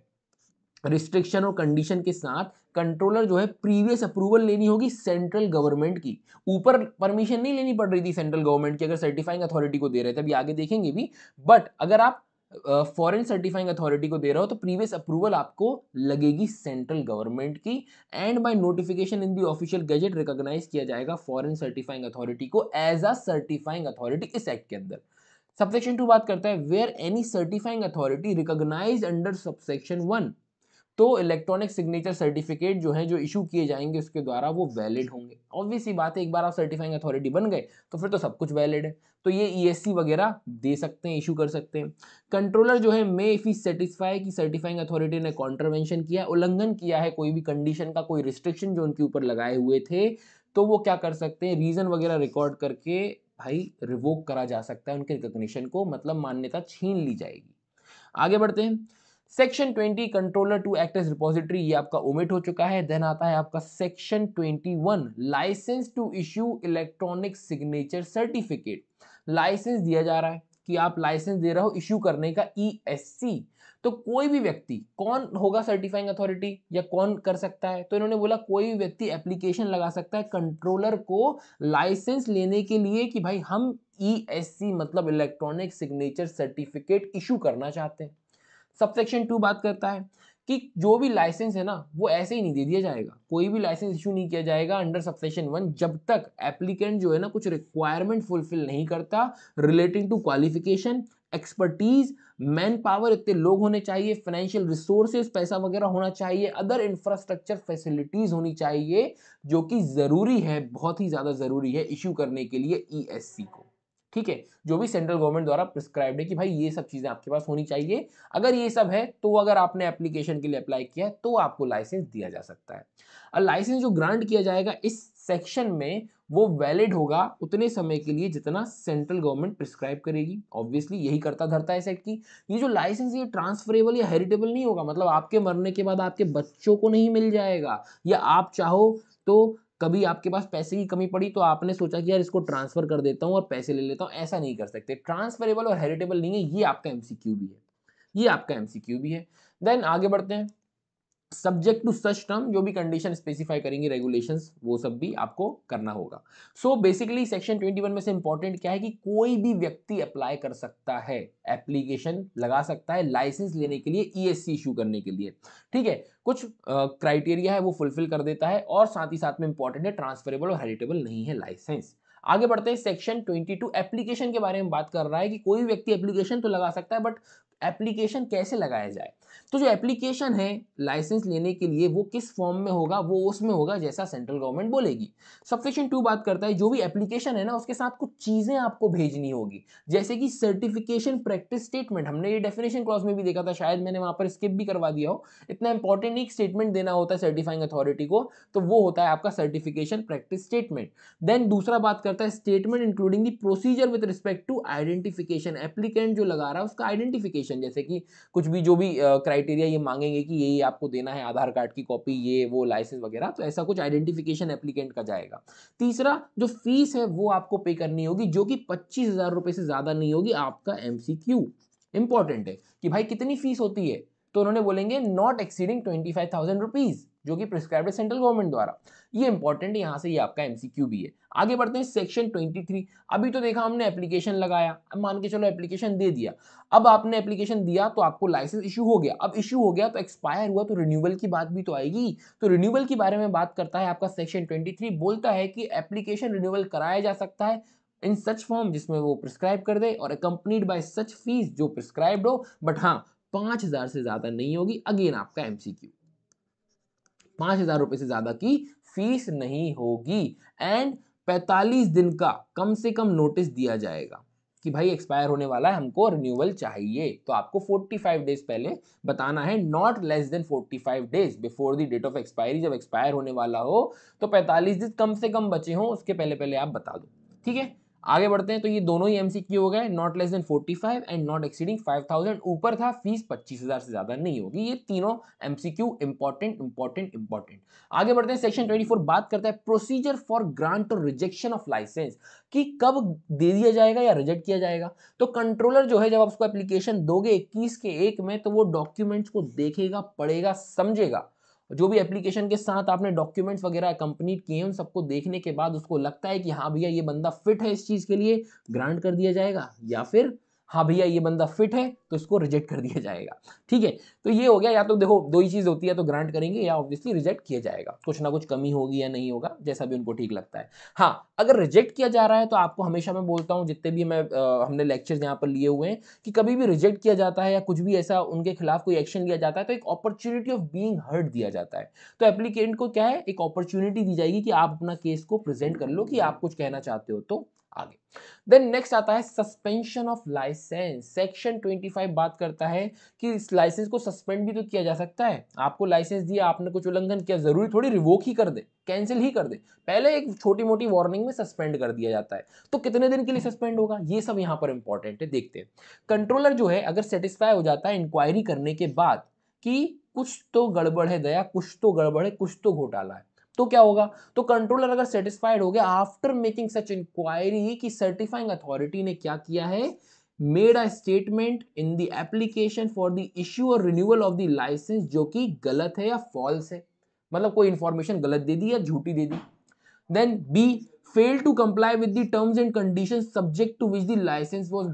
रिस्ट्रिक्शन और कंडीशन के साथ कंट्रोलर जो है प्रीवियस अप्रूवल लेनी होगी सेंट्रल गवर्नमेंट की ऊपर परमिशन नहीं लेनी पड़ रही थी सेंट्रल गवर्नमेंट की अगर सर्टिफाइंग अथॉरिटी को दे रहे थे अभी आगे देखेंगे भी बट अगर आप फॉरेन सर्टिफाइंग अथॉरिटी को दे रहा हो तो प्रीवियस अप्रूवल आपको लगेगी सेंट्रल गवर्नमेंट की and by notification in the official gazette recognise किया जाएगा फॉरेन सर्टिफाइंग अथॉरिटी को एज अ सर्टिफाइंग अथॉरिटी इस एक्ट के अंदर सबसेक्शन टू बात करता है where any certifying authority recognise under subsection one तो इलेक्ट्रॉनिक सिग्नेचर सर्टिफिकेट जो है जो इशू किए जाएंगे उसके द्वारा वो वैलिड होंगे ऑब्वियस ही बात है एक बार आप सर्टिफाइंग अथॉरिटी बन गए तो फिर तो सब कुछ वैलिड है तो ये ईएससी e वगैरह दे सकते हैं इशू कर सकते हैं कंट्रोलर जो है मे इफ ही सेटिस्फाई कि सर्टिफाइंग अथॉरिटी ने कॉन्ट्रवेंशन किया उल्लंघन किया है कोई भी कंडीशन का कोई रिस्ट्रिक्शन जो उनके ऊपर लगाए हुए थे तो वो क्या कर सकते हैं रीज़न वगैरह रिकॉर्ड करके भाई रिवोक करा जा सकता है उनके रिकग्निशन को मतलब मान्यता छीन ली जाएगी आगे बढ़ते हैं section 20 controller to act as repository ये आपका ओमिट हो चुका है देन आता है आपका section 21 licence to issue electronic signature certificate licence दिया जा रहा है कि आप लाइसेंस दे रहे हो इश्यू करने का ईएससी e तो कोई भी व्यक्ति कौन होगा सर्टिफाइंग अथॉरिटी या कौन कर सकता है तो इन्होंने बोला कोई भी व्यक्ति एप्लीकेशन लगा सकता है कंट्रोलर को लाइसेंस लेने के लिए कि भाई हम ईएससी e मतलब इलेक्ट्रॉनिक सिग्नेचर सर्टिफिकेट इशू करना चाहते हैं सबसेक्शन टू बात करता है कि जो भी लाइसेंस है ना वो ऐसे ही नहीं दे दिया जाएगा कोई भी लाइसेंस इशू नहीं किया जाएगा अंडर सबसेक्शन वन जब तक एप्लीकेंट जो है ना कुछ रिक्वायरमेंट फुलफिल नहीं करता relating to qualification expertise manpower इतने लोग होने चाहिए फाइनेंशियल रिसोर्सेज पैसा वगैरह होना चाहिए अदर इंफ्रास्ट्रक्चर फैसिलिटीज होनी चाहिए जो कि ज़रूरी है बहुत ही ज़्यादा ज़रूरी है इशू करने के लिए ई e को ठीक है जो भी सेंट्रल गवर्नमेंट द्वारा प्रिस्क्राइब है कि भाई ये सब चीज़ें आपके पास होनी चाहिए अगर ये सब है तो अगर आपने एप्लीकेशन के लिए अप्लाई किया है तो आपको लाइसेंस दिया जा सकता है और लाइसेंस जो ग्रांट किया जाएगा इस सेक्शन में वो वैलिड होगा उतने समय के लिए जितना सेंट्रल गवर्नमेंट प्रिस्क्राइब करेगी ऑब्वियसली यही करता धरता है इस एक्ट की ये जो लाइसेंस ये ट्रांसफरेबल या हेरिटेबल नहीं होगा मतलब आपके मरने के बाद आपके बच्चों को नहीं मिल जाएगा या आप चाहो तो कभी आपके पास पैसे की कमी पड़ी तो आपने सोचा कि यार इसको ट्रांसफर कर देता हूँ और पैसे ले लेता हूँ ऐसा नहीं कर सकते ट्रांसफरेबल और हेरिटेबल नहीं है ये आपका एमसीक्यू भी है ये आपका एमसीक्यू भी है देन आगे बढ़ते हैं सब्जेक्ट टू सच टर्म जो भी कंडीशन स्पेसिफाई करेंगे रेगुलेशन वो सब भी आपको करना होगा सो बेसिकली सेक्शन 21 में से इंपॉर्टेंट क्या है कि कोई भी व्यक्ति अप्लाई कर सकता है एप्लीकेशन लगा सकता है लाइसेंस लेने के लिए ईएससी e इशू करने के लिए ठीक है कुछ क्राइटेरिया uh, है वो फुलफिल कर देता है और साथ ही साथ में इंपॉर्टेंट है ट्रांसफरेबल और हेरिटेबल नहीं है लाइसेंस आगे बढ़ते हैं सेक्शन 22 एप्लीकेशन के बारे में बात कर रहा है कि कोई व्यक्ति एप्लीकेशन तो लगा सकता है बट एप्लीकेशन कैसे लगाया जाए तो जो एप्लीकेशन है लाइसेंस लेने के लिए वो किस फॉर्म में होगा वो उसमें होगा जैसा सेंट्रल गवर्नमेंट बोलेगी सबसेक्शन टू बात करता है जो भी एप्लीकेशन है ना उसके साथ कुछ चीज़ें आपको भेजनी होगी जैसे कि सर्टिफिकेशन प्रैक्टिस स्टेटमेंट हमने ये डेफिनेशन क्लॉज में भी देखा था शायद मैंने वहां पर स्किप भी करवा दिया हो इतना इंपॉर्टेंट एक स्टेटमेंट देना होता है सर्टिफाइंग अथॉरिटी को तो वो होता है आपका सर्टिफिकेशन प्रैक्टिस स्टेटमेंट देन दूसरा बात करता है statement including the procedure with respect to identification applicant जो लगा रहा है उसका आइडेंटिफिकेशन क्वेश्चन जैसे कि कुछ भी जो भी क्राइटेरिया ये मांगेंगे कि यही आपको देना है आधार कार्ड की कॉपी ये वो लाइसेंस वगैरह तो ऐसा कुछ आइडेंटिफिकेशन एप्लीकेंट का जाएगा तीसरा जो फीस है वो आपको पे करनी होगी जो कि पच्चीस से ज़्यादा नहीं होगी आपका एम सी इंपॉर्टेंट है कि भाई कितनी फीस होती है तो उन्होंने बोलेंगे not exceeding twenty five thousand rupees जो कि प्रिस्क्राइब है सेंट्रल गवर्नमेंट द्वारा ये इंपॉर्टेंट है यहाँ से ये आपका एमसीक्यू भी है आगे बढ़ते हैं सेक्शन 23 अभी तो देखा हमने एप्लीकेशन लगाया अब मान के चलो एप्लीकेशन दे दिया अब आपने एप्लीकेशन दिया तो आपको लाइसेंस इशू हो गया अब इशू हो गया तो एक्सपायर हुआ तो रिन्यूअल की बात भी तो आएगी तो रिन्यूअल के बारे में बात करता है आपका सेक्शन ट्वेंटी बोलता है कि एप्लीकेशन रिन्यूअल कराया जा सकता है इन सच फॉर्म जिसमें वो प्रिस्क्राइब कर दे और अकम्पनीड बाई सच फीस जो प्रिस्क्राइब हो बट हाँ पाँच से ज़्यादा नहीं होगी अगेन आपका एमसीक्यू पांच हज़ार रुपए से ज़्यादा की फीस नहीं होगी एंड पैतालीस दिन का कम से कम नोटिस दिया जाएगा कि भाई एक्सपायर होने वाला है हमको रिन्यूअल चाहिए तो आपको 45 डेज पहले बताना है not less than 45 days before the date of expiry जब एक्सपायर होने वाला हो तो 45 दिन कम से कम बचे हों उसके पहले पहले आप बता दो ठीक है आगे बढ़ते हैं तो ये दोनों ही एमसीक्यू हो गए not less than 45 and not exceeding 5000 ऊपर था फीस 25000 से ज्यादा नहीं होगी ये तीनों एमसीक्यू इंपॉर्टेंट इंपॉर्टेंट इंपॉर्टेंट आगे बढ़ते हैं सेक्शन 24 बात करता है प्रोसीजर फॉर ग्रांट और रिजेक्शन ऑफ लाइसेंस कि कब दे दिया जाएगा या रिजेक्ट किया जाएगा तो कंट्रोलर जो है जब आप उसको एप्लीकेशन दोगे इक्कीस के एक में तो वो डॉक्यूमेंट्स को देखेगा पढ़ेगा समझेगा जो भी एप्लीकेशन के साथ आपने डॉक्यूमेंट्स वगैरह कंप्लीट किए उन सबको देखने के बाद उसको लगता है कि हाँ भैया ये बंदा फिट है इस चीज़ के लिए ग्रांट कर दिया जाएगा या फिर हाँ भैया ये बंदा फिट है तो इसको रिजेक्ट कर दिया जाएगा ठीक है तो ये हो गया या तो देखो दो ही चीज़ होती है तो ग्रांट करेंगे या ऑब्वियसली रिजेक्ट किया जाएगा कुछ ना कुछ कमी होगी या नहीं होगा जैसा भी उनको ठीक लगता है हाँ अगर रिजेक्ट किया जा रहा है तो आपको हमेशा मैं बोलता हूँ जितने भी मैं आ, हमने लेक्चर्स यहाँ पर लिए हुए हैं कि कभी भी रिजेक्ट किया जाता है या कुछ भी ऐसा उनके खिलाफ कोई एक्शन लिया जाता है तो एक अपॉर्चुनिटी ऑफ बींग हर्ट दिया जाता है तो एप्लीकेंट को क्या है एक अपॉर्चुनिटी दी जाएगी कि आप अपना केस को प्रेजेंट कर लो कि आप कुछ कहना चाहते हो तो आगे देन नेक्स्ट आता है सस्पेंशन ऑफ लाइसेंस सेक्शन 25 बात करता है कि इस लाइसेंस को सस्पेंड भी तो किया जा सकता है आपको लाइसेंस दिया आपने कुछ उल्लंघन किया जरूरी थोड़ी रिवोक ही कर दे कैंसिल ही कर दे पहले एक छोटी मोटी वार्निंग में सस्पेंड कर दिया जाता है तो कितने दिन के लिए सस्पेंड होगा ये सब यहाँ पर इंपॉर्टेंट है देखते हैं कंट्रोलर जो है अगर सेटिस्फाई हो जाता है इंक्वायरी करने के बाद कि कुछ तो गड़बड़ है दया कुछ तो गड़बड़ है कुछ तो घोटाला है तो क्या होगा तो कंट्रोलर अगर सेटिस्फाइड हो गया आफ्टर मेकिंग सच इंक्वायरी कि सर्टिफाइंग अथॉरिटी ने क्या किया है made a statement in the application for the issue और रिन्यूअल ऑफ द लाइसेंस जो कि गलत है या फॉल्स है मतलब कोई इंफॉर्मेशन गलत दे दी या झूठी दे दी then B fail to comply with the terms and conditions subject to which the license was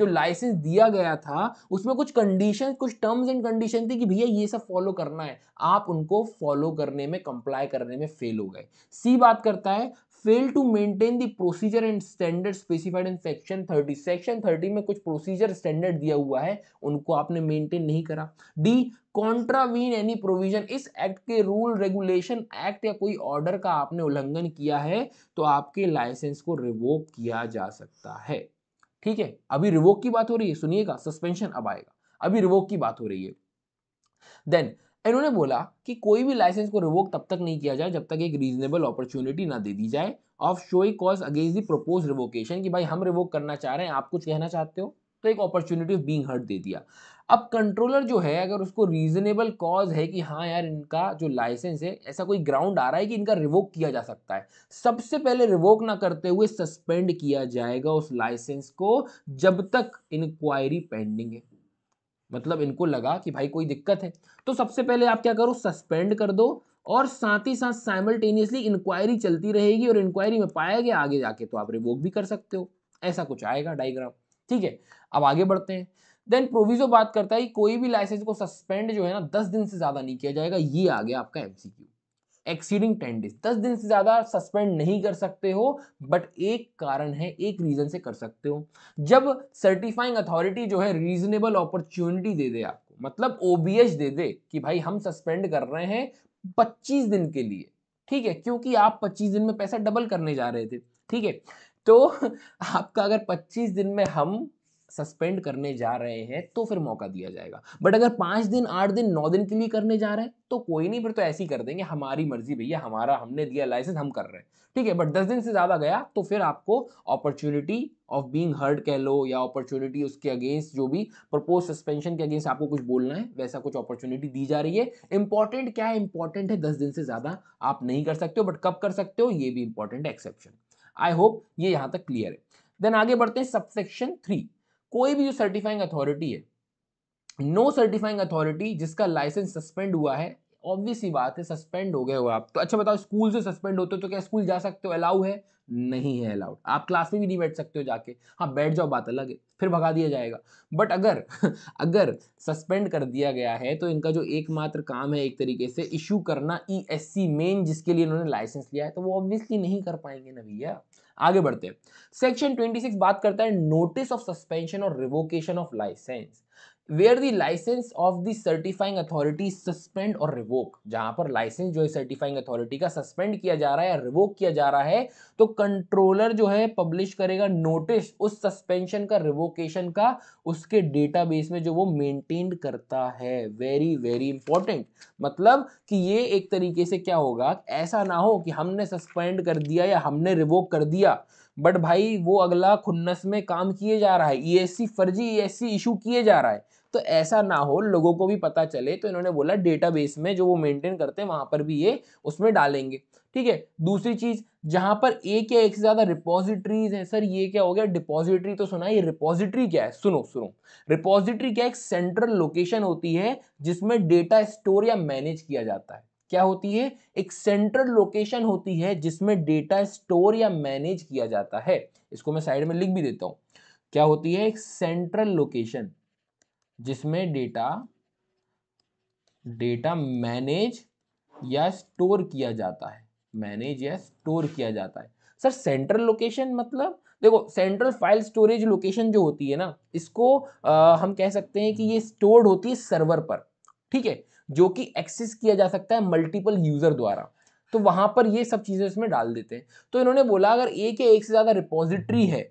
जो लाइसेंस दिया गया था उसमें कुछ कंडीशन कुछ टर्म्स एंड कंडीशन थी कि भैया ये सब फॉलो करना है आप उनको फॉलो करने में कंप्लाई करने में फेल हो गए सी बात करता है fail to maintain the procedure and standard specified in section thirty section thirty में कुछ प्रोसीजर स्टैंडर्ड दिया हुआ है उनको आपने मेंटेन नहीं करा डी कॉन्ट्रावीन एनी प्रोविजन इस एक्ट के रूल रेगुलेशन एक्ट या कोई ऑर्डर का आपने उल्लंघन किया है तो आपके लाइसेंस को रिवोक किया जा सकता है ठीक है अभी रिवोक की बात हो रही है सुनिएगा सस्पेंशन अब आएगा अभी रिवोक की बात हो रही है देन इन्होंने बोला कि कोई भी लाइसेंस को रिवोक तब तक नहीं किया जाए जब तक एक रीजनेबल अपॉर्चुनिटी ना दे दी जाए ऑफ शोई cause against the proposed revocation कि भाई हम रिवोक करना चाह रहे हैं आप कुछ कहना चाहते हो तो एक अपॉर्चुनिटी ऑफ बींग हर्ट दे दिया अब कंट्रोलर जो है अगर उसको रीजनेबल कॉज है कि हाँ यार इनका जो लाइसेंस है ऐसा कोई ग्राउंड आ रहा है कि इनका रिवोक किया जा सकता है सबसे पहले रिवोक ना करते हुए सस्पेंड किया जाएगा उस लाइसेंस को जब तक इंक्वायरी पेंडिंग है मतलब इनको लगा कि भाई कोई दिक्कत है तो सबसे पहले आप क्या करो सस्पेंड कर दो और साथ ही साथ साइमल्टेनियसली इंक्वायरी चलती रहेगी और इंक्वायरी में पाया गया आगे जाके तो आप रिवोक भी कर सकते हो ऐसा कुछ आएगा डायग्राम ठीक है अब आगे बढ़ते हैं देन प्रोविजो बात करता है कि कोई भी लाइसेंस को सस्पेंड जो है ना दस दिन से ज़्यादा नहीं किया जाएगा ये आ गया आपका एमसीक्यू एक्सीडिंग टेन डेज दस दिन से ज़्यादा सस्पेंड नहीं कर सकते हो बट एक कारण है एक रीज़न से कर सकते हो जब सर्टिफाइंग अथॉरिटी जो है रीजनेबल अपॉर्चुनिटी दे दे आपको मतलब ओ दे दे कि भाई हम सस्पेंड कर रहे हैं पच्चीस दिन के लिए ठीक है क्योंकि आप पच्चीस दिन में पैसा डबल करने जा रहे थे ठीक है तो आपका अगर पच्चीस दिन में हम सस्पेंड करने जा रहे हैं तो फिर मौका दिया जाएगा बट अगर पाँच दिन आठ दिन नौ दिन के लिए करने जा रहे हैं तो कोई नहीं फिर तो ऐसी कर देंगे हमारी मर्जी भैया हमारा हमने दिया लाइसेंस हम कर रहे हैं ठीक है बट दस दिन से ज़्यादा गया तो फिर आपको अपॉर्चुनिटी ऑफ बींग हर्ड कह लो या अपॉर्चुनिटी उसके अगेंस्ट जो भी प्रपोज सस्पेंशन के अगेंस्ट आपको कुछ बोलना है वैसा कुछ अपॉर्चुनिटी दी जा रही है इंपॉर्टेंट क्या है इंपॉर्टेंट है दस दिन से ज़्यादा आप नहीं कर सकते हो बट कब कर सकते हो ये भी इंपॉर्टेंट है एक्सेप्शन आई होप ये यहाँ तक क्लियर है देन आगे बढ़ते हैं सबसेक्शन थ्री कोई भी जो सर्टिफाइंग अथॉरिटी है नो सर्टिफाइंग अथॉरिटी जिसका लाइसेंस सस्पेंड हुआ है ऑब्वियस ही बात है सस्पेंड हो गए हो आप तो अच्छा बताओ स्कूल से सस्पेंड होते हो तो क्या स्कूल जा सकते हो अलाउ है नहीं है अलाउड आप क्लास में भी नहीं बैठ सकते हो जाके हाँ बैठ जाओ बात अलग है फिर भगा दिया जाएगा बट अगर अगर सस्पेंड कर दिया गया है तो इनका जो एकमात्र काम है एक तरीके से इशू करना ई एस सी मेन जिसके लिए इन्होंने लाइसेंस लिया है तो वो ऑब्वियसली नहीं कर पाएंगे ना भैया आगे बढ़ते हैं सेक्शन 26 बात करता है नोटिस ऑफ सस्पेंशन और revocation of licence where the licence of the certifying authority suspend और रिवोक जहां पर लाइसेंस जो है सर्टिफाइंग अथॉरिटी का सस्पेंड किया जा रहा है या रिवोक किया जा रहा है तो कंट्रोलर जो है पब्लिश करेगा नोटिस उस सस्पेंशन का रिवोकेशन का उसके डेटाबेस में जो वो मेंटेन करता है वेरी वेरी इंपॉर्टेंट मतलब कि ये एक तरीके से क्या होगा ऐसा ना हो कि हमने सस्पेंड कर दिया या हमने रिवोक कर दिया बट भाई वो अगला खुन्नस में काम किए जा रहा है ई e फर्जी ई e इशू किए जा रहा है तो ऐसा ना हो लोगों को भी पता चले तो इन्होंने बोला डेटाबेस में जो वो मेंटेन करते हैं वहाँ पर भी ये उसमें डालेंगे ठीक है दूसरी चीज़ जहां पर एक या एक से ज़्यादा रिपोजिटरीज हैं सर ये क्या हो गया डिपोजिटरी तो सुना ये रिपोजिटरी क्या है सुनो सुनो रिपोजिटरी क्या एक सेंट्रल लोकेशन होती है जिसमें डेटा स्टोर या मैनेज किया जाता है क्या होती है एक सेंट्रल लोकेशन होती है जिसमें डेटा स्टोर या मैनेज किया जाता है इसको मैं साइड में लिख भी देता हूँ क्या होती है एक सेंट्रल लोकेशन जिसमें डेटा डेटा मैनेज या स्टोर किया जाता है मैनेज या स्टोर किया जाता है सर सेंट्रल लोकेशन मतलब देखो सेंट्रल फाइल स्टोरेज लोकेशन जो होती है ना इसको आ, हम कह सकते हैं कि ये स्टोर्ड होती है सर्वर पर ठीक है जो कि एक्सेस किया जा सकता है मल्टीपल यूजर द्वारा तो वहां पर ये सब चीजें इसमें डाल देते हैं तो इन्होंने बोला अगर एक या एक से ज्यादा रिपोजिटरी है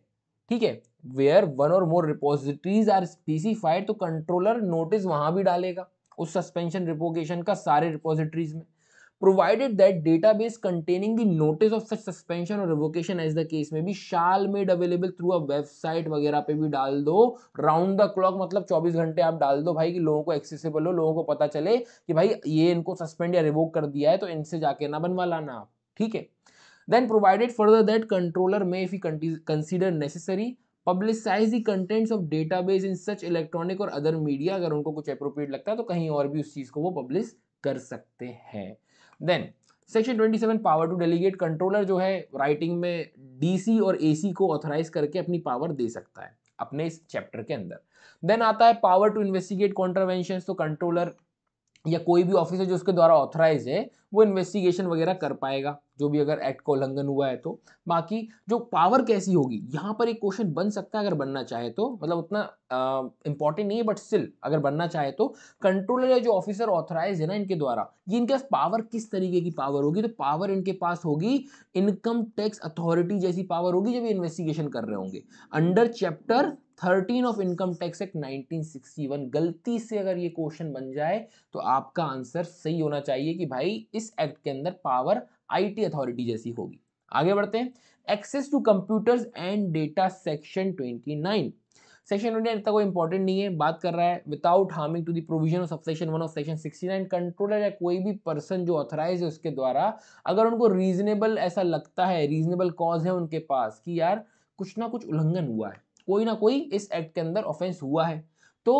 ठीक है वेयर वन और मोर रिपोजिटरीज आर स्पेसिफाइड तो कंट्रोलर नोटिस वहां भी डालेगा उस सस्पेंशन रिपोगेशन का सारे रिपोजिटरीज में provided that database containing the notice of such suspension और रिवोकेशन एज द केस में भी shall made available through a website वगैरह पे भी डाल दो राउंड द क्लॉक मतलब 24 घंटे आप डाल दो भाई कि लोगों को एक्सेसिबल हो लोगों को पता चले कि भाई ये इनको सस्पेंड या रिवोक कर दिया है तो इनसे जाके ना बनवा लाना आप ठीक है then provided further that controller में if you consider necessary publicise the contents of database in such electronic और अदर मीडिया अगर उनको कुछ अप्रोप्रिएट लगता है तो कहीं और भी उस चीज़ को वो पब्लिश कर सकते हैं then section 27 power to delegate controller जो है राइटिंग में डीसी और एसी को ऑथराइज करके अपनी पावर दे सकता है अपने इस चैप्टर के अंदर देन आता है पावर टू इन्वेस्टिगेट कॉन्ट्रावेंशन तो कंट्रोलर या कोई भी ऑफिसर जो उसके द्वारा ऑथराइज है वो इन्वेस्टिगेशन वगैरह कर पाएगा जो भी अगर एक्ट का उल्लंघन हुआ है तो बाकी जो पावर कैसी होगी यहाँ पर एक क्वेश्चन बन सकता है अगर बनना चाहे तो मतलब उतना इंपॉर्टेंट नहीं है बट स्टिल अगर बनना चाहे तो कंट्रोलर या जो ऑफिसर ऑथराइज है ना इनके द्वारा ये इनके पास पावर किस तरीके की पावर होगी तो पावर इनके पास होगी इनकम टैक्स अथॉरिटी जैसी पावर होगी जब ये इन्वेस्टिगेशन कर रहे होंगे under chapter thirteen of income tax act 1961 गलती से अगर ये क्वेश्चन बन जाए तो आपका आंसर सही होना चाहिए कि भाई इस एक्ट के अंदर पावर आईटी अथॉरिटी जैसी होगी आगे बढ़ते हैं access to computers and data section 29 section twenty इतना कोई इंपॉर्टेंट नहीं है बात कर रहा है without harming to the provision of section one of section 69 controller या कोई भी पर्सन जो ऑथराइज है उसके द्वारा अगर उनको रीजनेबल ऐसा लगता है रीजनेबल कॉज है उनके पास कि यार कुछ ना कुछ उल्लंघन हुआ है कोई ना कोई इस एक्ट के अंदर ऑफेंस हुआ है तो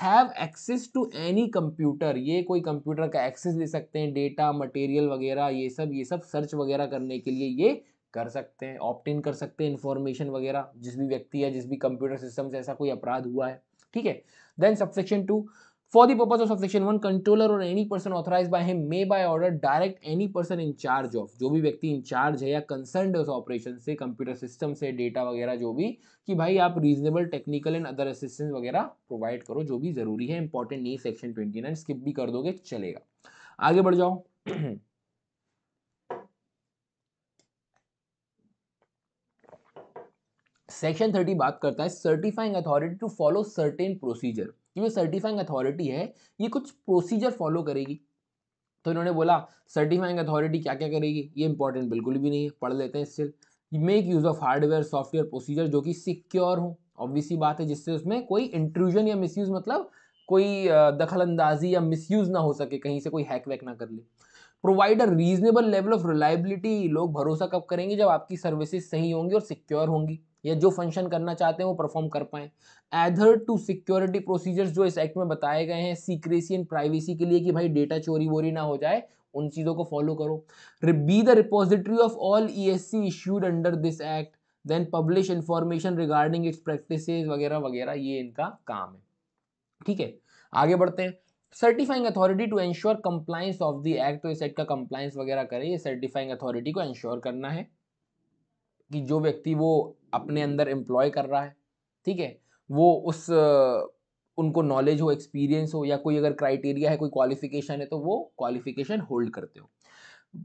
have access to any computer ये कोई कंप्यूटर का एक्सेस ले सकते हैं डेटा मटेरियल वगैरह ये सब ये सब सर्च वगैरह करने के लिए ये कर सकते हैं ऑप्ट इन कर सकते हैं इन्फॉर्मेशन वगैरह जिस भी व्यक्ति या जिस भी कंप्यूटर सिस्टम से ऐसा कोई अपराध हुआ है ठीक है then subsection two For the purpose of section 1, controller or any person authorized by him may by order direct any person in charge of जो भी व्यक्ति in charge है या concerned है उस ऑपरेशन से कंप्यूटर सिस्टम से डेटा वगैरह जो भी कि भाई आप reasonable technical and other assistance वगैरह प्रोवाइड करो जो भी ज़रूरी है इंपॉर्टेंट नहीं सेक्शन ट्वेंटी नाइन स्किप भी कर दोगे चलेगा आगे बढ़ जाओ सेक्शन थर्टी बात करता है certifying authority to follow certain procedure कि जो सर्टिफाइंग अथॉरिटी है ये कुछ प्रोसीजर फॉलो करेगी तो इन्होंने बोला सर्टिफाइंग अथॉरिटी क्या क्या करेगी ये इंपॉर्टेंट बिल्कुल भी नहीं है पढ़ लेते हैं still make use of hardware software procedure जो कि सिक्योर हो ऑब्वियसली बात है जिससे उसमें कोई इंट्रूजन या मिसयूज़ मतलब कोई दखल अंदाजी या मिसयूज़ ना हो सके कहीं से कोई हैक वैक ना कर ले provide a reasonable level of reliability लोग भरोसा कब करेंगे जब आपकी सर्विसेज सही होंगी और सिक्योर होंगी या जो फंक्शन करना चाहते हैं वो परफॉर्म कर पाएँ एधर टू सिक्योरिटी प्रोसीजर्स जो इस एक्ट में बताए गए हैं सीक्रेसी एंड प्राइवेसी के लिए कि भाई डेटा चोरी वोरी ना हो जाए उन चीज़ों को फॉलो करो be the repository of all E S C issued under this act then publish information regarding its practice वगैरह वगैरह ये इनका काम है ठीक है आगे बढ़ते हैं certifying authority to ensure compliance of the act तो इस एक्ट का कंप्लाइंस वगैरह करें ये सर्टिफाइंग अथॉरिटी को एंश्योर करना है कि जो व्यक्ति वो अपने अंदर एम्प्लॉय कर रहा है ठीक है वो उस उनको नॉलेज हो एक्सपीरियंस हो या कोई अगर क्राइटेरिया है कोई क्वालिफिकेशन है तो वो क्वालिफिकेशन होल्ड करते हो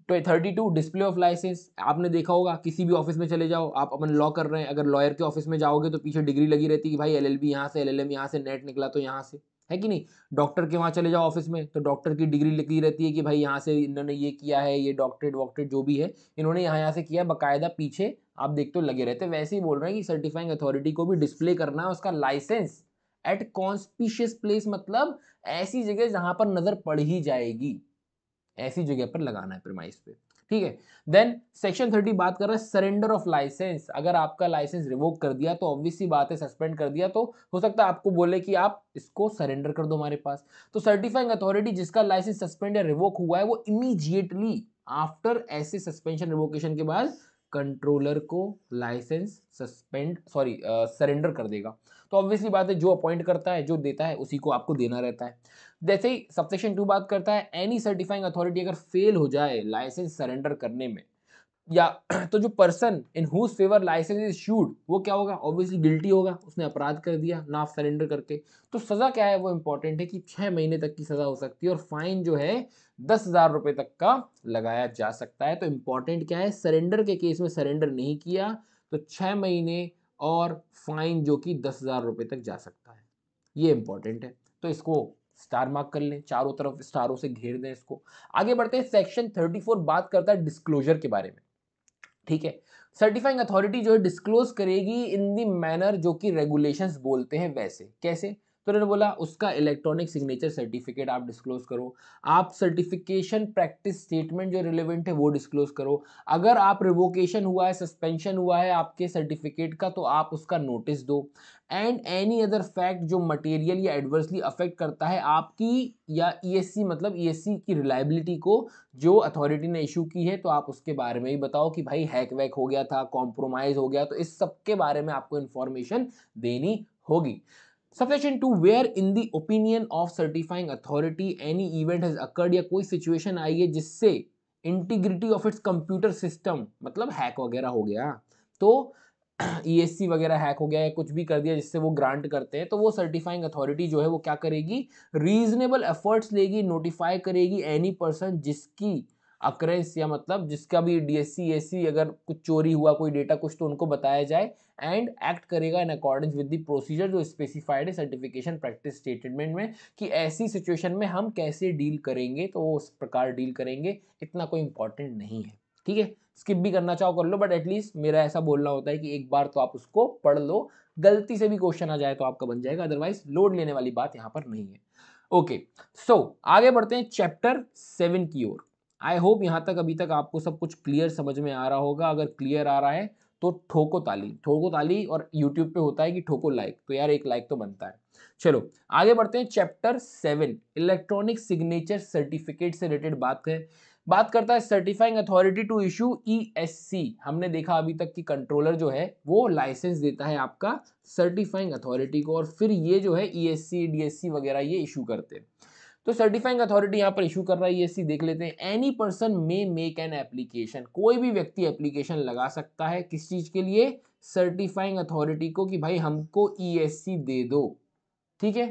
तो thirty two display of licence आपने देखा होगा किसी भी ऑफिस में चले जाओ आप अपन लॉ कर रहे हैं अगर लॉयर के ऑफिस में जाओगे तो पीछे डिग्री लगी रहती है कि भाई एल एल बी यहाँ से एल एल एम यहाँ से नेट निकला तो यहाँ से है कि नहीं डॉक्टर के वहाँ चले जाओ ऑफिस में तो डॉक्टर की डिग्री लिखी रहती है कि भाई यहाँ से इन्होंने ये किया है ये डॉक्टरेट वॉक्टरेट जो भी है इन्होंने यहाँ यहाँ से किया बाकायदा पीछे आप देखते हो लगे रहते वैसे ही बोल रहे हैं कि सर्टिफाइंग अथॉरिटी को भी डिस्प्ले करना है उसका लाइसेंस एट कॉन्स्पिशियस प्लेस मतलब ऐसी जगह जहाँ पर नज़र पड़ ही जाएगी ऐसी जगह पर लगाना है प्रमाइस पे ठीक है देन सेक्शन थर्टी बात कर रहा है सरेंडर ऑफ लाइसेंस अगर आपका लाइसेंस रिवोक कर दिया तो ऑब्वियसली बात है सस्पेंड कर दिया तो हो सकता है आपको बोले कि आप इसको सरेंडर कर दो हमारे पास तो सर्टिफाइंग अथॉरिटी जिसका लाइसेंस सस्पेंड या रिवोक हुआ है वो इमीजिएटली आफ्टर ऐसे सस्पेंशन रिवोकेशन के बाद कंट्रोलर को लाइसेंस सस्पेंड सॉरी सरेंडर कर देगा तो ऑब्वियसली बात है जो अपॉइंट करता है जो देता है उसी को आपको देना रहता है जैसे ही सबसेक्शन टू बात करता है एनी सर्टिफाइंग अथॉरिटी अगर फेल हो जाए लाइसेंस सरेंडर करने में या तो जो person in whose favour licence is should वो क्या होगा ऑब्वियसली गिल्टी होगा उसने अपराध कर दिया ना सरेंडर करके तो सज़ा क्या है वो इम्पॉर्टेंट है कि छः महीने तक की सज़ा हो सकती है और फाइन जो है दस हज़ार रुपये तक का लगाया जा सकता है तो इम्पॉर्टेंट क्या है सरेंडर के केस में सरेंडर नहीं किया तो छः महीने और फाइन जो कि दस हज़ार रुपये तक जा सकता है ये इम्पॉर्टेंट है तो इसको स्टार मार्क कर लें चारों तरफ स्टारों से घेर दें इसको आगे बढ़ते हैं सेक्शन 34 बात करता है डिस्क्लोजर के बारे में ठीक है सर्टिफाइंग अथॉरिटी जो है डिस्क्लोज करेगी इन दी मैनर जो कि रेगुलेशंस बोलते हैं वैसे कैसे तो उन्होंने बोला उसका इलेक्ट्रॉनिक सिग्नेचर सर्टिफिकेट आप डिस्क्लोज करो आप सर्टिफिकेशन प्रैक्टिस स्टेटमेंट जो रिलेवेंट है वो डिस्क्लोज करो अगर आप रिवोकेशन हुआ है सस्पेंशन हुआ है आपके सर्टिफिकेट का तो आप उसका नोटिस दो एंड एनी अदर फैक्ट जो मटेरियल या एडवर्सली अफेक्ट करता है आपकी या ई e मतलब ई e की रिलायबिलिटी को जो अथॉरिटी ने इशू की है तो आप उसके बारे में भी बताओ कि भाई हैक वैक हो गया था कॉम्प्रोमाइज़ हो गया तो इस सब के बारे में आपको इन्फॉर्मेशन देनी होगी sufficient to where in the opinion of certifying authority any event has occurred या कोई सिचुएशन आई है जिससे integrity of its computer system मतलब हैक वगैरह हो गया तो ई e वगैरह हैक हो गया या कुछ भी कर दिया जिससे वो ग्रांट करते हैं तो वो सर्टिफाइंग अथॉरिटी जो है वो क्या करेगी रीजनेबल एफर्ट्स लेगी नोटिफाई करेगी एनी पर्सन जिसकी अक्रेंस या मतलब जिसका भी डीएससी सी अगर कुछ चोरी हुआ कोई डेटा कुछ तो उनको बताया जाए एंड एक्ट करेगा in according with the procedure जो स्पेसिफाइड है सर्टिफिकेशन प्रैक्टिस स्टेटमेंट में कि ऐसी सिचुएशन में हम कैसे डील करेंगे तो वो उस प्रकार डील करेंगे इतना कोई इंपॉर्टेंट नहीं है ठीक है स्किप भी करना चाहो कर लो बट एटलीस्ट मेरा ऐसा बोलना होता है कि एक बार तो आप उसको पढ़ लो गलती से भी क्वेश्चन आ जाए तो आपका बन जाएगा अदरवाइज लोड लेने वाली बात यहाँ पर नहीं है ओके okay, सो so, आगे बढ़ते हैं चैप्टर सेवन की ओर आई होप यहाँ तक अभी तक आपको सब कुछ क्लियर समझ में आ रहा होगा अगर क्लियर आ रहा है तो ठोको ताली ठोको ताली और यूट्यूब पे होता है कि ठोको लाइक तो यार एक लाइक तो बनता है चलो आगे बढ़ते हैं chapter seven electronic signature certificate से रिलेटेड बात है बात करता है certifying authority to issue ESC हमने देखा अभी तक कि कंट्रोलर जो है वो लाइसेंस देता है आपका सर्टिफाइंग अथॉरिटी को और फिर ये जो है ईएससी e डीएससी वगैरह ये इशू करते हैं तो सर्टिफाइंग अथॉरिटी यहाँ पर इशू कर रहा है ये देख लेते हैं any person may make an application कोई भी व्यक्ति एप्लीकेशन लगा सकता है किस चीज़ के लिए सर्टिफाइंग अथॉरिटी को कि भाई हमको ई e दे दो ठीक है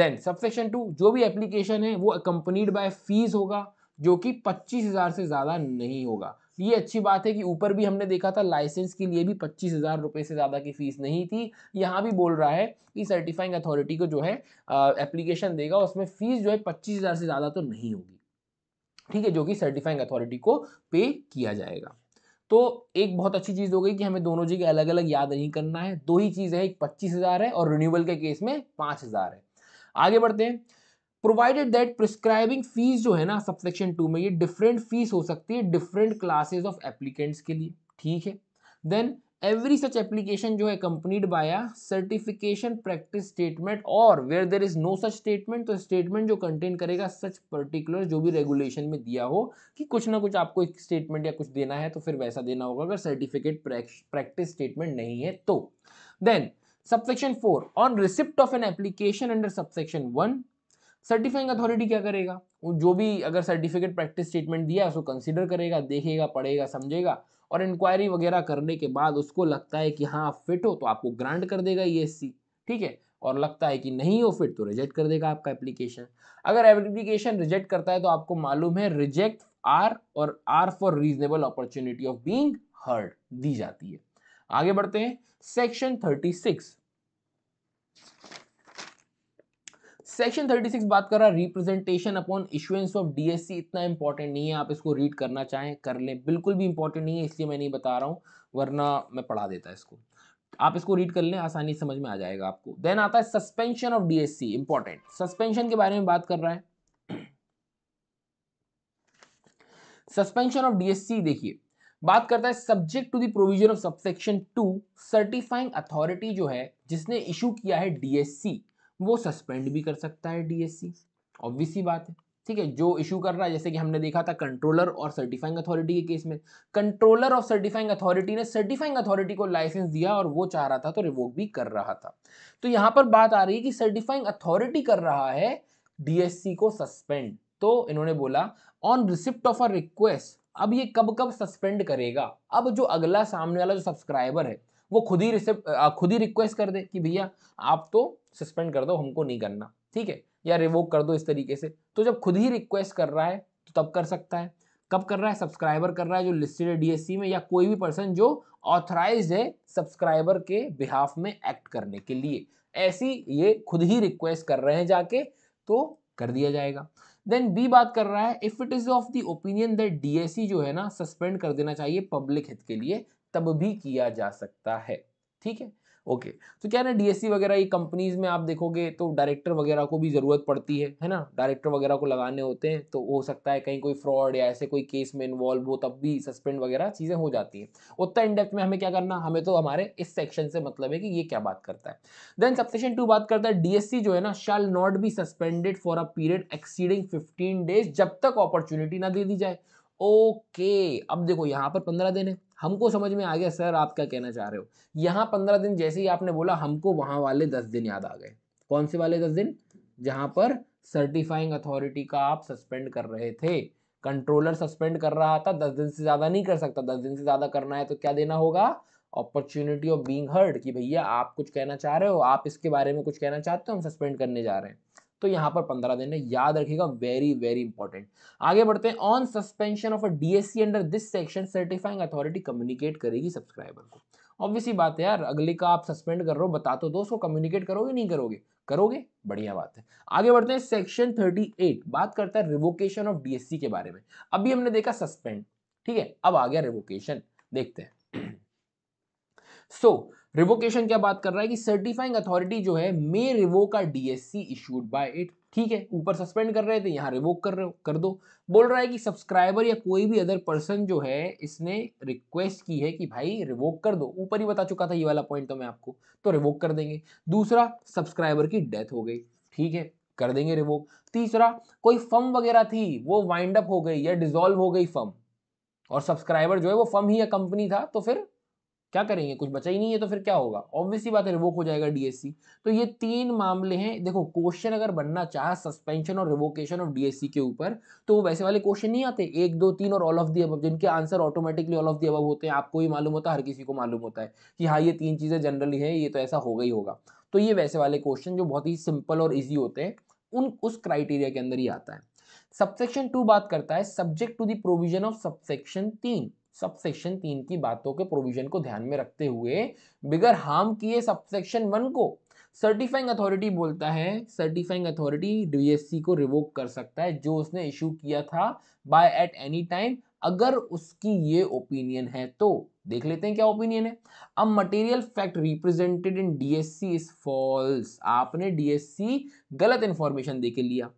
देन सबसेक्शन टू जो भी एप्लीकेशन है वो कंपनीड बाय फीस होगा जो कि पच्चीस हज़ार से ज़्यादा नहीं होगा ये अच्छी बात है कि ऊपर भी हमने देखा था लाइसेंस के लिए भी पच्चीस हज़ार रुपये से ज़्यादा की फ़ीस नहीं थी यहाँ भी बोल रहा है कि सर्टिफाइंग अथॉरिटी को जो है एप्लीकेशन देगा उसमें फ़ीस जो है पच्चीस हज़ार से ज़्यादा तो नहीं होगी ठीक है जो कि सर्टिफाइंग अथॉरिटी को पे किया जाएगा तो एक बहुत अच्छी चीज़ हो गई कि हमें दोनों जगह अलग अलग याद नहीं करना है दो ही चीज़ है एक पच्चीस हज़ार है और रिन्यूअल के केस में पाँच हज़ार है आगे बढ़ते हैं प्रोवाइडेड दैट प्रिस्क्राइबिंग फीस जो है ना सबसेक्शन टू में ये डिफरेंट फीस हो सकती है डिफरेंट क्लासेज ऑफ एप्लीकेंट्स के लिए ठीक है देन एवरी सच एप्लीकेशन जो है accompanied by certification practice statement और where there is no such statement तो स्टेटमेंट जो कंटेन करेगा सच पर्टिकुलर जो भी रेगुलेशन में दिया हो कि कुछ ना कुछ आपको एक स्टेटमेंट या कुछ देना है तो फिर वैसा देना होगा अगर सर्टिफिकेट प्रैक्टिस स्टेटमेंट नहीं है तो then subsection four on receipt of an application under subsection one certifying authority क्या करेगा जो भी अगर सर्टिफिकेट प्रैक्टिस स्टेटमेंट दिया है उसको कंसिडर करेगा देखेगा पढ़ेगा समझेगा और इंक्वायरी वगैरह करने के बाद उसको लगता है कि हाँ आप फिट हो तो आपको ग्रांट कर देगा ई e ठीक है और लगता है कि नहीं हो फिट तो रिजेक्ट कर देगा आपका एप्लीकेशन अगर एप्लीकेशन रिजेक्ट करता है तो आपको मालूम है रिजेक्ट आर और आर for reasonable opportunity of being heard दी जाती है आगे बढ़ते हैं सेक्शन थर्टी सिक्स सेक्शन 36 बात कर रहा है representation upon issuance of DSC इतना इंपॉर्टेंट नहीं है आप इसको रीड करना चाहें कर लें बिल्कुल भी इंपॉर्टेंट नहीं है इसलिए मैं नहीं बता रहा हूं वरना मैं पढ़ा देता इसको आप इसको रीड कर लें आसानी समझ में आ जाएगा आपको देन आता है suspension of DSC important suspension के बारे में बात कर रहा है सस्पेंशन ऑफ डीएससी देखिए बात करता है subject to provision of subsection two certifying authority जो है जिसने इशू किया है डीएससी वो सस्पेंड भी कर सकता है डीएससी ऑब्वियस ही बात है ठीक है जो इशू कर रहा है जैसे कि हमने देखा था कंट्रोलर और सर्टिफाइंग अथॉरिटी के केस में कंट्रोलर और सर्टिफाइंग अथॉरिटी ने सर्टिफाइंग अथॉरिटी को लाइसेंस दिया और वो चाह रहा था तो रिवोक भी कर रहा था तो यहाँ पर बात आ रही है कि सर्टिफाइंग अथॉरिटी कर रहा है डीएससी को सस्पेंड तो इन्होंने बोला on receipt of a request अब ये कब कब सस्पेंड करेगा अब जो अगला सामने वाला जो सब्सक्राइबर है वो खुद ही रिसेप्ट खुद ही रिक्वेस्ट कर दे कि भैया आप तो सस्पेंड कर दो हमको नहीं करना ठीक है या रिवोक कर दो इस तरीके से तो जब खुद ही रिक्वेस्ट कर रहा है तो तब कर सकता है कब कर रहा है सब्सक्राइबर कर रहा है जो लिस्टेड है डीएससी में या कोई भी पर्सन जो ऑथराइज है सब्सक्राइबर के बिहाफ में एक्ट करने के लिए ऐसी ये खुद ही रिक्वेस्ट कर रहे हैं जाके तो कर दिया जाएगा देन बी बात कर रहा है if it is of the opinion that DSC जो है ना सस्पेंड कर देना चाहिए पब्लिक हित के लिए तब भी किया जा सकता है ठीक है ओके okay. तो क्या ना डीएससी वगैरह ये कंपनीज में आप देखोगे तो डायरेक्टर वगैरह को भी ज़रूरत पड़ती है है ना डायरेक्टर वगैरह को लगाने होते हैं तो हो सकता है कहीं कोई फ्रॉड या ऐसे कोई केस में इन्वॉल्व हो तब भी सस्पेंड वगैरह चीज़ें हो जाती है उतना इंडेक्स में हमें क्या करना हमें तो हमारे इस सेक्शन से मतलब है कि ये क्या बात करता है देन सबसेक्शन टू बात करता है डीएससी जो है ना shall not be suspended for a period exceeding fifteen days जब तक अपॉर्चुनिटी ना दे दी जाए ओके okay. अब देखो यहाँ पर पंद्रह दिन है हमको समझ में आ गया सर आप क्या कहना चाह रहे हो यहाँ पंद्रह दिन जैसे ही आपने बोला हमको वहाँ वाले दस दिन याद आ गए कौन से वाले दस दिन जहाँ पर सर्टिफाइंग अथॉरिटी का आप सस्पेंड कर रहे थे कंट्रोलर सस्पेंड कर रहा था दस दिन से ज़्यादा नहीं कर सकता दस दिन से ज़्यादा करना है तो क्या देना होगा अपॉर्चुनिटी ऑफ बींग हर्ड कि भैया आप कुछ कहना चाह रहे हो आप इसके बारे में कुछ कहना चाहते हो हम सस्पेंड करने जा रहे हैं तो यहां पर पंद्रह दिन है याद रखिएगा वेरी वेरी इंपॉर्टेंट आगे बढ़ते हैं on suspension of a DSC under this section certifying authority communicate करेगी सब्सक्राइबर को ऑब्वियसली बात है यार अगले का आप सस्पेंड कर रहे हो बता तो दो उसको कम्युनिकेट करोगे नहीं करोगे करोगे बढ़िया बात है आगे बढ़ते हैं सेक्शन 38 बात करता है रिवोकेशन ऑफ डीएससी के बारे में अभी हमने देखा सस्पेंड ठीक है अब आ गया रिवोकेशन देखते हैं सो so, रिवोकेशन क्या बात कर रहा है कि सर्टिफाइंग अथॉरिटी जो है मे रिवोक का डीएससी इशूड बाय इट ठीक है ऊपर सस्पेंड कर रहे थे यहाँ रिवोक कर रहे कर दो बोल रहा है कि सब्सक्राइबर या कोई भी अदर पर्सन जो है इसने रिक्वेस्ट की है कि भाई रिवोक कर दो ऊपर ही बता चुका था ये वाला पॉइंट तो मैं आपको तो रिवोक कर देंगे दूसरा सब्सक्राइबर की डेथ हो गई ठीक है कर देंगे रिवोक तीसरा कोई फर्म वगैरह थी वो वाइंड अप हो गई या डिजोल्व हो गई फर्म और सब्सक्राइबर जो है वो फर्म ही या कंपनी था तो फिर क्या करेंगे कुछ बचा ही नहीं है तो फिर क्या होगा ऑब्वियसली बात है रिवोक हो जाएगा डीएससी तो ये तीन मामले हैं देखो क्वेश्चन अगर बनना चाह सस्पेंशन और रिवोकेशन ऑफ डीएससी के ऊपर तो वो वैसे वाले क्वेश्चन नहीं आते एक दो तीन और ऑल ऑफ दी अब जिनके answer automatically all of the अब होते हैं आपको ही मालूम होता है हर किसी को मालूम होता है कि हाँ ये तीन चीज़ें जनरली है ये तो ऐसा होगा ही होगा तो ये वैसे वाले क्वेश्चन जो बहुत ही सिंपल और ईजी होते हैं उन उस क्राइटेरिया के अंदर ही आता है सबसेक्शन टू बात करता है subject to the provision of subsection तीन सब सेक्शन तीन की बातों के प्रोविजन को ध्यान में रखते हुए बिगर हार्म किए सब सेक्शन वन को सर्टिफाइंग अथॉरिटी बोलता है सर्टिफाइंग अथॉरिटी डीएससी को रिवोक कर सकता है जो उसने इशू किया था बाय एट एनी टाइम अगर उसकी ये ओपिनियन है तो देख लेते हैं क्या ओपिनियन है a material fact represented in DSC is false आपने डीएससी गलत इंफॉर्मेशन दे लिया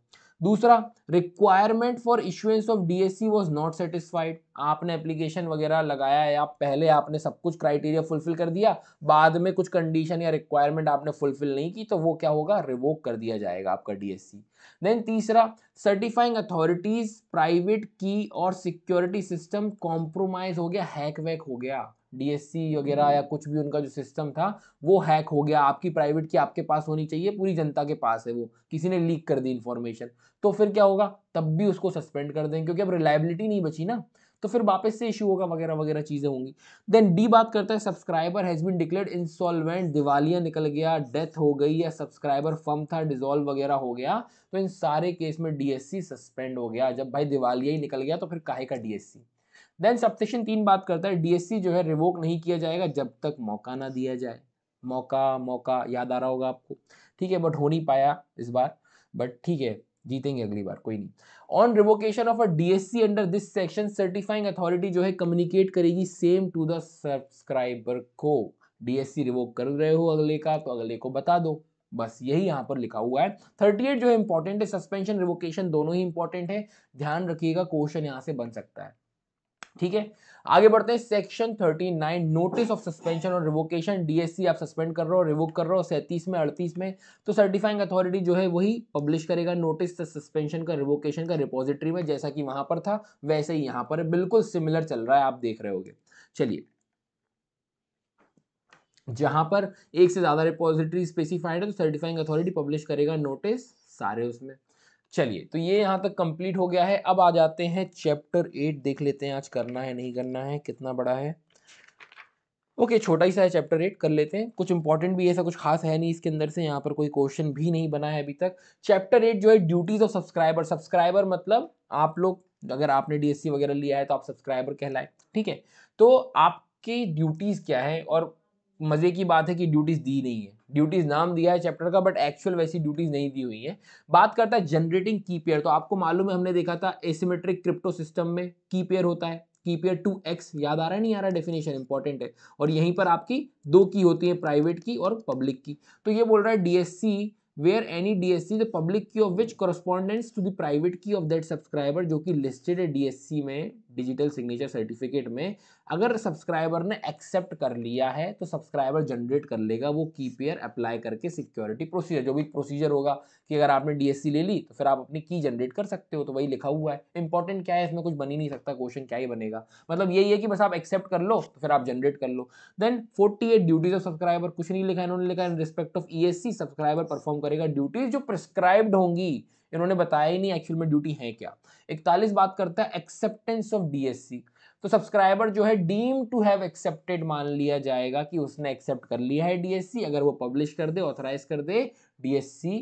दूसरा requirement for issuance of DSC was not satisfied आपने एप्लीकेशन वगैरह लगाया है आप पहले आपने सब कुछ क्राइटेरिया फुलफिल कर दिया बाद में कुछ कंडीशन या रिक्वायरमेंट आपने फुलफिल नहीं की तो वो क्या होगा रिवोक कर दिया जाएगा आपका डीएससी देन तीसरा सर्टिफाइंग अथॉरिटीज प्राइवेट की और सिक्योरिटी सिस्टम कॉम्प्रोमाइज हो गया हैक वैक हो गया डीएससी वगैरह या हम्म। कुछ भी उनका जो सिस्टम था वो हैक हो गया आपकी प्राइवेट की आपके पास होनी चाहिए पूरी जनता के पास है वो किसी ने लीक कर दी इन्फॉर्मेशन तो फिर क्या होगा तब भी उसको सस्पेंड कर दें क्योंकि अब रिलायबिलिटी नहीं बची ना तो फिर वापस से इशू होगा वगैरह वगैरह चीज़ें होंगी देन डी बात करता है subscriber has been declare instalment दिवालिया निकल गया डेथ हो गई या सब्सक्राइबर फर्म था डिजॉल्व वगैरह हो गया तो इन सारे केस में डीएससी सस्पेंड हो गया जब भाई दिवालिया ही निकल गया तो फिर काहे का डीएससी देन सबसेशन तीन बात करता है डीएससी जो है रिवोक नहीं किया जाएगा जब तक मौका ना दिया जाए मौका मौका याद आ रहा होगा आपको ठीक है बट हो नहीं पाया इस बार बट ठीक है जीतेंगे अगली बार कोई नहीं on revocation of a DSC under this section certifying authority जो है कम्युनिकेट करेगी सेम टू द सब्सक्राइबर को डीएससी रिवोक कर रहे हो अगले का तो अगले को बता दो बस यही यहाँ पर लिखा हुआ है थर्टी एट जो है इंपॉर्टेंट है सस्पेंशन रिवोकेशन दोनों ही इंपॉर्टेंट है ध्यान रखिएगा क्वेश्चन यहाँ से बन सकता है ठीक है आगे बढ़ते हैं सेक्शन 39 नोटिस ऑफ सस्पेंशन और रिवोकेशन डीएससी आप सस्पेंड कर रहे हो रिवोक कर रहे हो सैंतीस में अड़तीस में तो सर्टिफाइंग अथॉरिटी जो है वही पब्लिश करेगा नोटिस सस्पेंशन का रिवोकेशन का रिपोजिटरी में जैसा कि वहां पर था वैसे ही यहां पर बिल्कुल सिमिलर चल रहा है आप देख रहे हो चलिए जहां पर एक से ज्यादा रिपोजिटरी स्पेसिफाइड है तो सर्टिफाइंग अथॉरिटी पब्लिश करेगा नोटिस सारे उसमें चलिए तो ये यहाँ तक कंप्लीट हो गया है अब आ जाते हैं चैप्टर एट देख लेते हैं आज करना है नहीं करना है कितना बड़ा है ओके छोटा ही सा है चैप्टर एट कर लेते हैं कुछ इंपॉर्टेंट भी ऐसा कुछ खास है नहीं इसके अंदर से यहाँ पर कोई क्वेश्चन भी नहीं बना है अभी तक चैप्टर एट जो है ड्यूटीज ऑफ सब्सक्राइबर सब्सक्राइबर मतलब आप लोग अगर आपने डीएससी वगैरह लिया है तो आप सब्सक्राइबर कहलाए ठीक है तो आपकी ड्यूटीज़ क्या है और मज़े की बात है कि ड्यूटीज़ दी नहीं है ड्यूटीज़ नाम दिया है चैप्टर का बट एक्चुअल वैसी ड्यूटीज़ नहीं दी हुई है बात करता है जनरेटिंग की पेयर तो आपको मालूम है हमने देखा था एसिमेट्रिक क्रिप्टो सिस्टम में की पेयर होता है की पेयर टू एक्स याद आ रहा है नहीं आ रहा डेफिनेशन इंपॉर्टेंट है और यहीं पर आपकी दो की होती है प्राइवेट की और पब्लिक की तो ये बोल रहा है DSC where any DSC the public key of which corresponds to the private key of that subscriber जो कि लिस्टेड है डीएससी में डिजिटल सिग्नेचर सर्टिफिकेट में अगर सब्सक्राइबर ने एक्सेप्ट कर लिया है तो सब्सक्राइबर जनरेट कर लेगा वो की पेयर अप्लाई करके सिक्योरिटी प्रोसीजर जो भी प्रोसीजर होगा कि अगर आपने डीएससी ले ली तो फिर आप अपनी की जनरेट कर सकते हो तो वही लिखा हुआ है इंपॉर्टेंट क्या है इसमें कुछ बनी नहीं सकता क्वेश्चन क्या ही बनेगा मतलब यही है कि बस आप एक्सेप्ट कर लो तो फिर आप जनरेट कर लो then forty eight duties of subscriber कुछ नहीं लिखा इन्होंने लिखा in respect of the subscriber perform करेगा ड्यूटीज जो प्रिस्क्राइब्ड होंगी इन्होंने बताया ही नहीं एक्चुअल में ड्यूटी है क्या इकतालीस बात करता है एक्सेप्टेंस ऑफ डीएससी तो सब्सक्राइबर जो है डीम टू हैव एक्सेप्टेड मान लिया जाएगा कि उसने एक्सेप्ट कर लिया है डीएससी अगर वो पब्लिश कर दे ऑथराइज कर दे डीएससी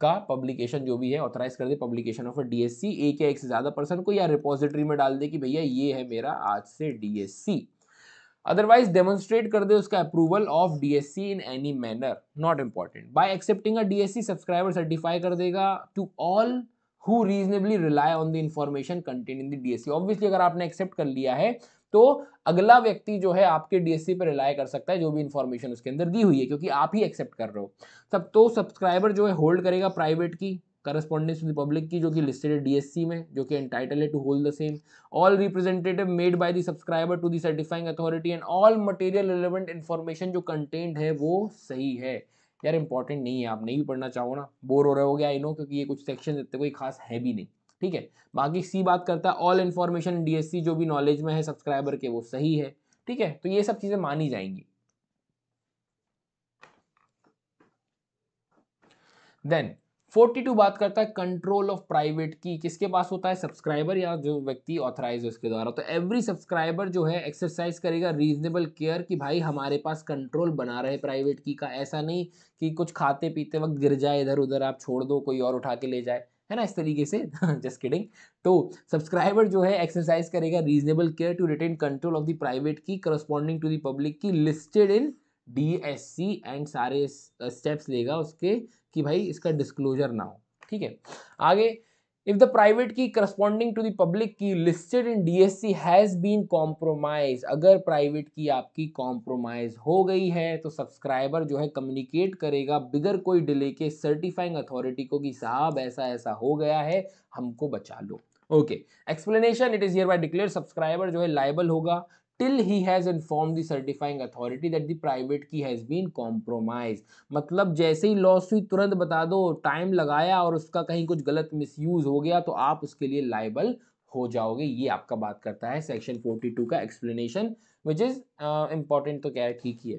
का पब्लिकेशन जो भी है ऑथराइज कर दे पब्लिकेशन ऑफ डीएससी एक या एक से ज़्यादा पर्सन को या रिपोजिटरी में डाल दे कि भैया ये है मेरा आज से डीएससी अदरवाइज डेमोन्स्ट्रेट कर दे उसका approval of DSC in any manner not important by accepting a DSC subscriber certify कर देगा to all who reasonably rely on the information content in the DSC obviously अगर आपने एक्सेप्ट कर लिया है तो अगला व्यक्ति जो है आपके डीएससी पर रिलाई कर सकता है जो भी इन्फॉर्मेशन उसके अंदर दी हुई है क्योंकि आप ही एक्सेप्ट कर रहे हो सब तो सब्सक्राइबर जो है होल्ड करेगा प्राइवेट की करस्पॉन्डेंस टू द पब्लिक की जो कि लिस्टेड है डीएससी में जो कि एंटाइटल है to hold the same all representative made by the subscriber to the certifying authority and all material relevant information जो कंटेंट है वो सही है यार इंपॉर्टेंट नहीं है आप नहीं भी पढ़ना चाहो ना बोर हो रहे हो गया आई नो क्योंकि ये कुछ सेक्शन इतने कोई खास है भी नहीं ठीक है बाकी सी बात करता है ऑल इन्फॉर्मेशन डीएससी जो भी नॉलेज में है सब्सक्राइबर के वो सही है ठीक है तो ये सब चीज़ें मानी जाएंगी देन 42 बात करता है कंट्रोल ऑफ प्राइवेट की किसके पास होता है सब्सक्राइबर या जो व्यक्ति ऑथराइज है उसके द्वारा तो एवरी सब्सक्राइबर जो है एक्सरसाइज करेगा रीजनेबल केयर कि भाई हमारे पास कंट्रोल बना रहे प्राइवेट की का ऐसा नहीं कि कुछ खाते पीते वक्त गिर जाए इधर उधर आप छोड़ दो कोई और उठा के ले जाए है ना इस तरीके से जस्ट किडिंग तो सब्सक्राइबर जो है एक्सरसाइज करेगा reasonable care to retain control of the private key corresponding to the public key listed in D S C and सारे स्टेप्स लेगा उसके कि भाई इसका डिस्क्लोजर ना हो ठीक है आगे if the private key corresponding to the key listed in DSC has been compromise अगर प्राइवेट की आपकी कॉम्प्रोमाइज हो गई है तो सब्सक्राइबर जो है कम्युनिकेट करेगा बिगर कोई डिले के सर्टिफाइंग अथॉरिटी को कि साहब ऐसा ऐसा हो गया है हमको बचा लो okay explanation it is hereby declare subscriber जो है लाइबल होगा till he has inform the certifying authority that the private key has been compromise मतलब जैसे ही लॉस हुई तुरंत बता दो टाइम लगाया और उसका कहीं कुछ गलत मिसयूज़ हो गया तो आप उसके लिए लाइबल हो जाओगे ये आपका बात करता है सेक्शन 42 का एक्सप्लेनेशन विच इज़ इंपॉर्टेंट तो क्या ठीक ही है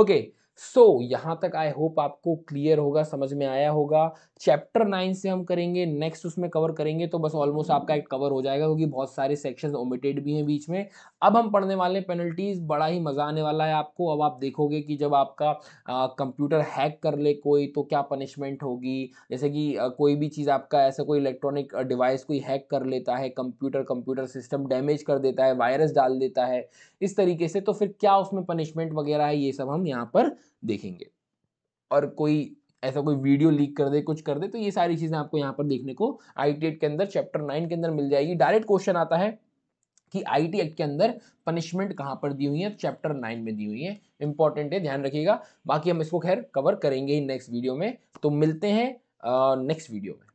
ओके okay, सो so, यहाँ तक आई होप आपको क्लियर होगा समझ में आया होगा चैप्टर नाइन से हम करेंगे नेक्स्ट उसमें कवर करेंगे तो बस ऑलमोस्ट आपका एक कवर हो जाएगा क्योंकि बहुत सारे सेक्शंस ओमिटेड भी हैं बीच में अब हम पढ़ने वाले पेनल्टीज़ बड़ा ही मज़ा आने वाला है आपको अब आप देखोगे कि जब आपका कंप्यूटर हैक कर ले कोई तो क्या पनिशमेंट होगी जैसे कि आ, कोई भी चीज़ आपका ऐसा कोई इलेक्ट्रॉनिक डिवाइस कोई हैक कर लेता है कंप्यूटर कंप्यूटर सिस्टम डैमेज कर देता है वायरस डाल देता है इस तरीके से तो फिर क्या उसमें पनिशमेंट वगैरह है ये सब हम यहाँ पर देखेंगे और कोई ऐसा कोई वीडियो लीक कर दे कुछ कर दे तो ये सारी चीज़ें आपको यहाँ पर देखने को आई के अंदर चैप्टर नाइन के अंदर मिल जाएगी डायरेक्ट क्वेश्चन आता है कि आई टी एक्ट के अंदर पनिशमेंट कहाँ पर दी हुई है चैप्टर नाइन में दी हुई है इंपॉर्टेंट है ध्यान रखिएगा बाकी हम इसको खैर कवर करेंगे ही नेक्स्ट वीडियो में तो मिलते हैं नेक्स्ट वीडियो में